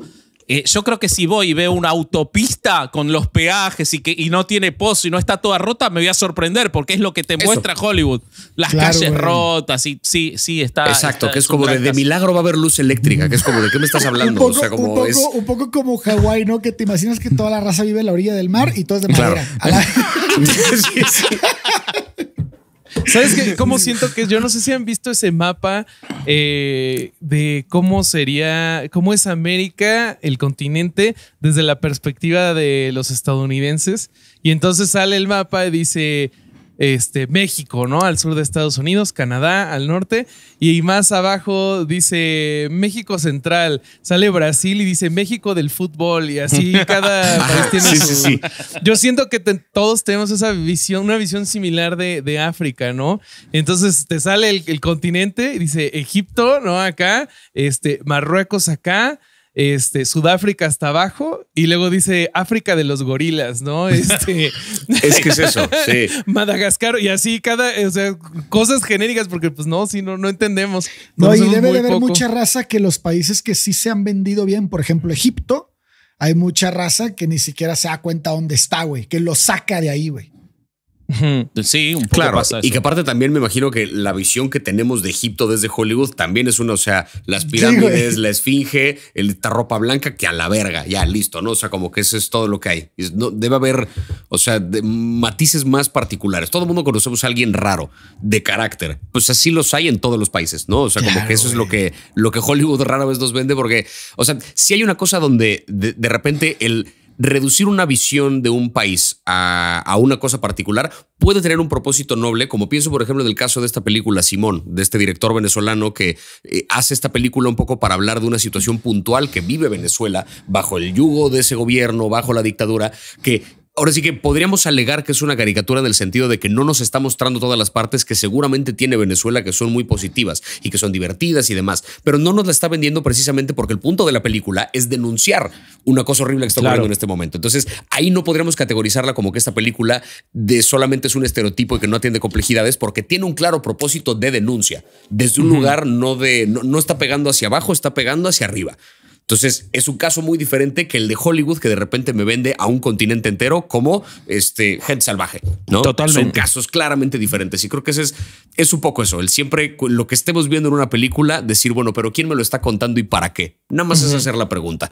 eh, yo creo que si voy y veo una autopista con los peajes y, que, no tiene pozo y no está toda rota, me voy a sorprender porque es lo que te muestra Hollywood. Las calles rotas y sí, sí, está. Exacto, que es como de, milagro va a haber luz eléctrica, que es como de qué me estás hablando. un, poco, como un, poco, como Hawái, ¿no? Que te imaginas que toda la raza vive en la orilla del mar y todo es de madera. (laughs) ¿Sabes ¿Cómo siento que yo no sé si han visto ese mapa eh, de cómo sería, cómo es América, el continente, desde la perspectiva de los estadounidenses? Y entonces sale el mapa y dice este, México, ¿no? Al sur de Estados Unidos, Canadá, al norte. Y más abajo dice México Central, sale Brasil y dice México del fútbol. Y así cada (laughs) país tiene su... Yo siento que todos tenemos esa visión, una visión similar de, África, ¿no? Entonces te sale el, el, continente dice Egipto, ¿no? Acá, este, Marruecos acá, este, Sudáfrica hasta abajo y luego dice África de los gorilas, ¿no? (laughs) Este, es que es eso, sí. (laughs) Madagascar y así cada, o sea, cosas genéricas porque pues no, si no, no entendemos. No, y debe de haber mucha raza que los países que sí se han vendido bien, por ejemplo Egipto, hay mucha raza que ni siquiera se da cuenta dónde está, güey, que lo saca de ahí, güey. Sí, un poco claro. Y que aparte también me imagino que la visión que tenemos de Egipto desde Hollywood también es una, o sea, las pirámides, la esfinge, el, ropa blanca, que a la verga, ya listo, ¿no? O sea, como que eso es todo lo que hay. No, debe haber, o sea, matices más particulares. Todo el mundo conocemos a alguien raro, de carácter. Pues así los hay en todos los países, ¿no? O sea, como que eso es lo que, lo que Hollywood rara vez nos vende, porque, o sea, si hay una cosa donde de repente el reducir una visión de un país a, una cosa particular puede tener un propósito noble, como pienso por ejemplo en el caso de esta película Simón, de este director venezolano que eh, hace esta película un poco para hablar de una situación puntual que vive Venezuela bajo el yugo de ese gobierno, bajo la dictadura, que Ahora sí que podríamos alegar que es una caricatura en el sentido de que no nos está mostrando todas las partes que seguramente tiene Venezuela que son muy positivas y que son divertidas y demás, pero no nos la está vendiendo precisamente porque el punto de la película es denunciar una cosa horrible que está ocurriendo en este momento. Entonces, ahí no podríamos categorizarla como que esta película de solamente es un estereotipo y que no atiende complejidades porque tiene un claro propósito de denuncia, desde un lugar no de no está pegando hacia abajo, está pegando hacia arriba. Entonces, es un caso muy diferente que el de Hollywood, que de repente me vende a un continente entero como este gente salvaje, ¿no? Totalmente. Son casos claramente diferentes. Y creo que ese es, es un poco eso. El siempre lo que estemos viendo en una película, decir, bueno, pero ¿quién me lo está contando y para qué? Nada más es hacer la pregunta.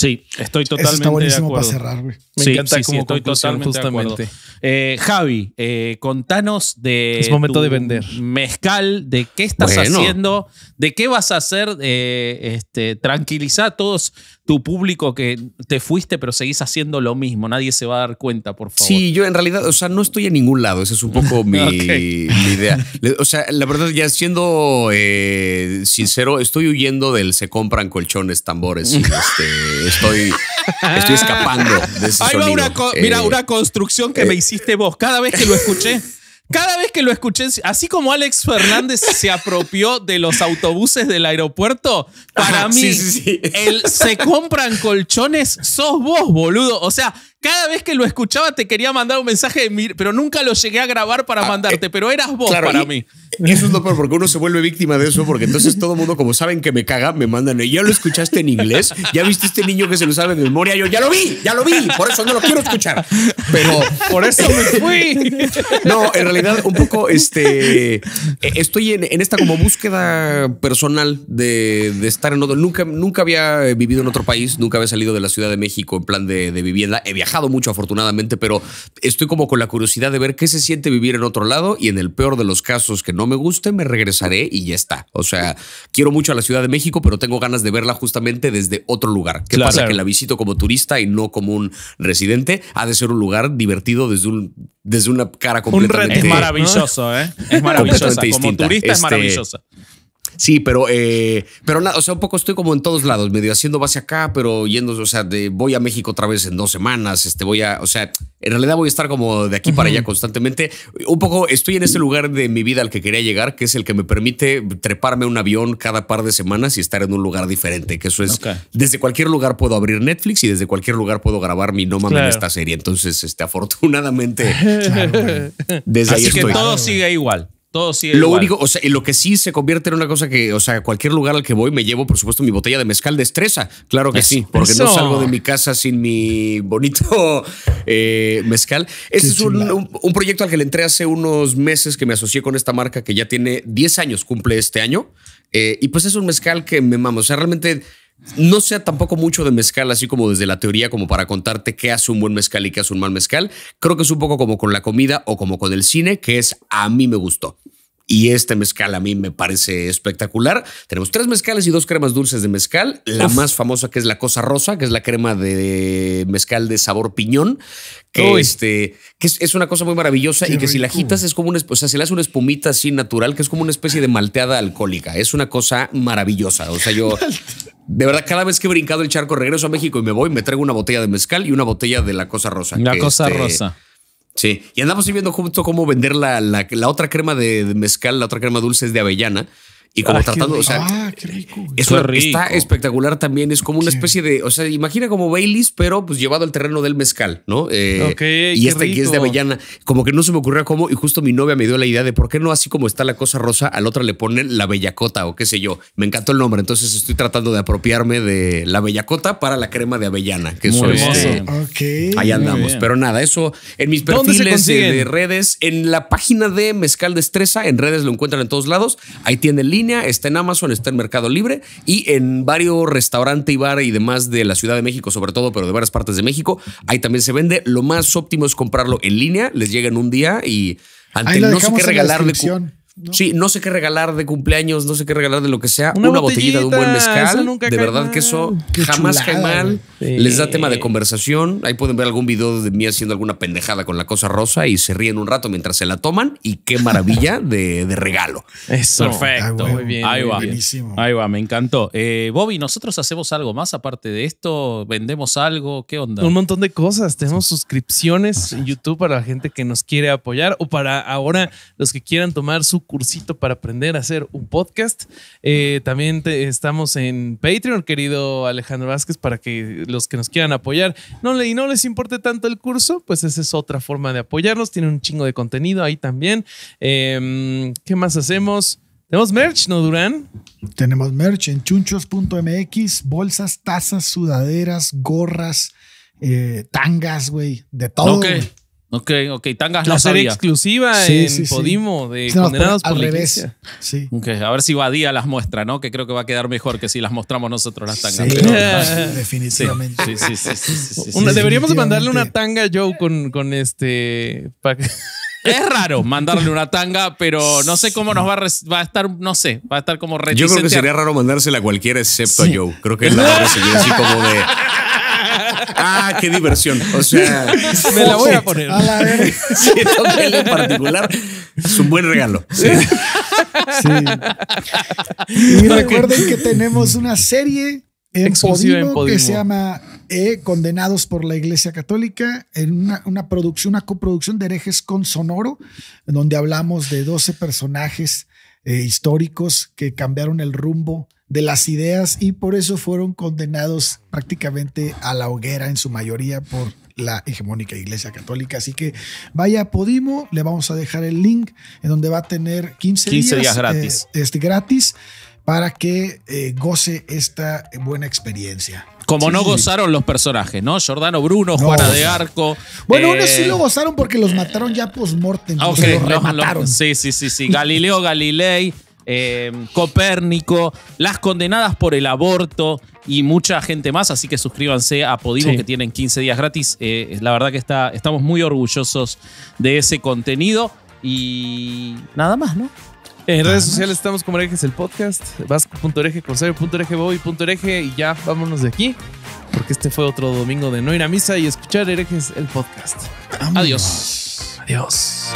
Sí, estoy totalmente está buenísimo de acuerdo. para cerrar, Me encanta sí, sí, estoy totalmente De eh, Javi, eh, contanos de. Es momento de vender. Mezcal, de qué estás haciendo, de qué vas a hacer. Eh, este, tranquiliza a todos tu público que te fuiste pero seguís haciendo lo mismo, nadie se va a dar cuenta, por favor. Sí, yo en realidad, o sea, no estoy en ningún lado, esa es un poco mi, (laughs) idea. O sea, la verdad, ya siendo eh, sincero, estoy huyendo del se compran colchones, tambores, y (laughs) este, estoy, estoy escapando de Va una mira, eh, una construcción que me eh, hiciste vos, cada vez que lo escuché. Cada vez que lo escuché, así como Alex Fernández se apropió de los autobuses del aeropuerto, para mí, se compran colchones, sos vos, boludo. O sea, cada vez que lo escuchaba te quería mandar un mensaje, de pero nunca lo llegué a grabar para ah, mandarte, eh, pero eras vos para mí eso es lo peor, porque uno se vuelve víctima de eso, porque entonces todo el mundo, como saben que me caga, me mandan, ¿ya lo escuchaste en inglés? ¿Ya viste este niño que se lo sabe de memoria? Yo, ya lo vi, ya lo vi, por eso no lo quiero escuchar. Pero por eso me fui. No, en realidad, un poco, este, e, estoy en, esta como búsqueda personal de, estar en otro. Nunca, nunca había vivido en otro país, nunca había salido de la Ciudad de México en plan de, de vivienda. He viajado mucho, afortunadamente, pero estoy como con la curiosidad de ver qué se siente vivir en otro lado y en el peor de los casos que no me guste, me regresaré y ya está. O sea, quiero mucho a la Ciudad de México, pero tengo ganas de verla justamente desde otro lugar. ¿Qué pasa? Que la visito como turista y no como un residente. Ha de ser un lugar divertido desde un desde una cara completamente. Un es maravilloso, ¿eh? Es (laughs) maravillosa. Como turista es este, maravilloso. Sí, pero, eh, pero nada, o sea, un poco estoy como en todos lados, medio haciendo base acá, pero yendo, o sea, de, voy a México otra vez en dos semanas, este, voy a, o sea, en realidad voy a estar como de aquí para allá constantemente. Un poco estoy en ese lugar de mi vida al que quería llegar, que es el que me permite treparme un avión cada par de semanas y estar en un lugar diferente, que eso es, desde cualquier lugar puedo abrir Netflix y desde cualquier lugar puedo grabar mi no mames esta serie. Entonces, este, afortunadamente, (laughs) claro, desde ahí que todo sigue igual lo único, o sea, lo que sí se convierte en una cosa que, o sea, cualquier lugar al que voy me llevo, por supuesto, mi botella de mezcal de estresa. Claro que sí, porque no salgo de mi casa sin mi bonito eh, mezcal. ese es un, proyecto al que le entré hace unos meses que me asocié con esta marca que ya tiene 10 años, cumple este año. Eh, y pues es un mezcal que me mamo. O sea, realmente no sea tampoco mucho de mezcal, así como desde la teoría, como para contarte qué hace un buen mezcal y qué hace un mal mezcal. Creo que es un poco como con la comida o como con el cine, que es a mí me gustó. Y este mezcal a mí me parece espectacular. Tenemos tres mezcales y dos cremas dulces de mezcal. La más famosa que es la cosa rosa, que es la crema de mezcal de sabor piñón, que, este, que es, una cosa muy maravillosa y que si la agitas es como una, o sea, se le una espumita así natural, que es como una especie de malteada alcohólica. Es una cosa maravillosa. O sea, yo (laughs) De verdad, cada vez que he brincado el charco, regreso a México y me voy, me traigo una botella de mezcal y una botella de la cosa rosa. La cosa este, rosa. Sí, y andamos viendo justo cómo vender la, otra crema de, de, mezcal, la otra crema dulce es de avellana y como ah, tratando, o sea, ah, está espectacular también, es como una especie de, o sea, imagina como Baileys, pero pues llevado al terreno del mezcal, ¿no? Eh, y este es de avellana, como que no se me ocurrió cómo, y justo mi novia me dio la idea de por qué no así como está la cosa rosa, al otra le ponen la bellacota o qué sé yo, me encantó el nombre, entonces estoy tratando de apropiarme de la bellacota para la crema de avellana, que es, eh, ahí andamos, pero nada, eso en mis perfiles de, redes, en la página de Mezcal Destreza, en redes lo encuentran en todos lados, ahí tiene el link está en Amazon, está en Mercado Libre y en varios restaurantes y bar y demás de la Ciudad de México, sobre todo, pero de varias partes de México. Ahí también se vende. Lo más óptimo es comprarlo en línea, les llega en un día y ante no sé qué regalarle. Sí, no sé qué regalar de cumpleaños, no sé qué regalar de lo que sea. Una, botellita, de un buen mezcal. de verdad que eso jamás jamás mal. Les da tema de conversación. Ahí pueden ver algún video de mí haciendo alguna pendejada con la cosa rosa y se ríen un rato mientras se la toman. Y qué maravilla (laughs) de, regalo. Eso. Perfecto. Ah, muy bien. Ahí va. Ahí va, me encantó. Eh, Bobby, nosotros hacemos algo más aparte de esto. ¿Vendemos algo? ¿Qué onda? Un montón de cosas. Tenemos suscripciones en YouTube para la gente que nos quiere apoyar o para ahora los que quieran tomar su cursito para aprender a hacer un podcast. Eh, también estamos en Patreon, querido Alejandro Vázquez, para que los que nos quieran apoyar no, le, y no les importe tanto el curso, pues esa es otra forma de apoyarnos. Tiene un chingo de contenido ahí también. Em, ¿Qué más hacemos? Tenemos merch, ¿no, Durán? Tenemos merch en chunchos.mx, bolsas, tazas, sudaderas, gorras, eh, tangas, güey, de todo. Ok, ok, tangas la, serie exclusiva en Podimo de Condenados por, la Iglesia. a ver si Badía las muestra, ¿no? Que creo que va a quedar mejor que si las mostramos nosotros las tangas. (laughs) definitivamente. Sí, sí, sí. deberíamos mandarle una tanga a Joe con, este. Es raro mandarle una tanga, pero no sé cómo nos va a, va a estar, no sé, va a estar como reticente. Yo creo que sería raro mandársela a cualquiera excepto a Joe. Creo que él la va a así como de ah, qué diversión. O sea, (laughs) me la voy a poner. A la vez. (laughs) en particular es un buen regalo. Sí. Y recuerden que tenemos una serie en que se llama eh, Condenados por la Iglesia Católica, en una, producción, una coproducción de herejes con Sonoro, donde hablamos de 12 personajes eh, históricos que cambiaron el rumbo de las ideas y por eso fueron condenados prácticamente a la hoguera en su mayoría por la hegemónica Iglesia Católica. Así que vaya a Podimo, le vamos a dejar el link en donde va a tener 15, días, eh, gratis. este, gratis para que eh, goce esta buena experiencia. Como no gozaron los personajes, ¿no? Jordano Bruno, Juana de Arco. Bueno, unos eh, sí lo gozaron porque los mataron ya post-mortem. Ah, los, mataron. sí, sí, sí, sí. Galileo (laughs) Galilei. Em, Copérnico, las condenadas por el aborto y mucha gente más. Así que suscríbanse a Podimo que tienen 15 días gratis. Eh, la verdad que está, estamos muy orgullosos de ese contenido. Y nada más, ¿no? En redes sociales estamos como herejes el podcast, vasco.hereje, y ya vámonos de aquí, porque este fue otro domingo de no ir a misa y escuchar herejes el podcast. Adiós. Adiós.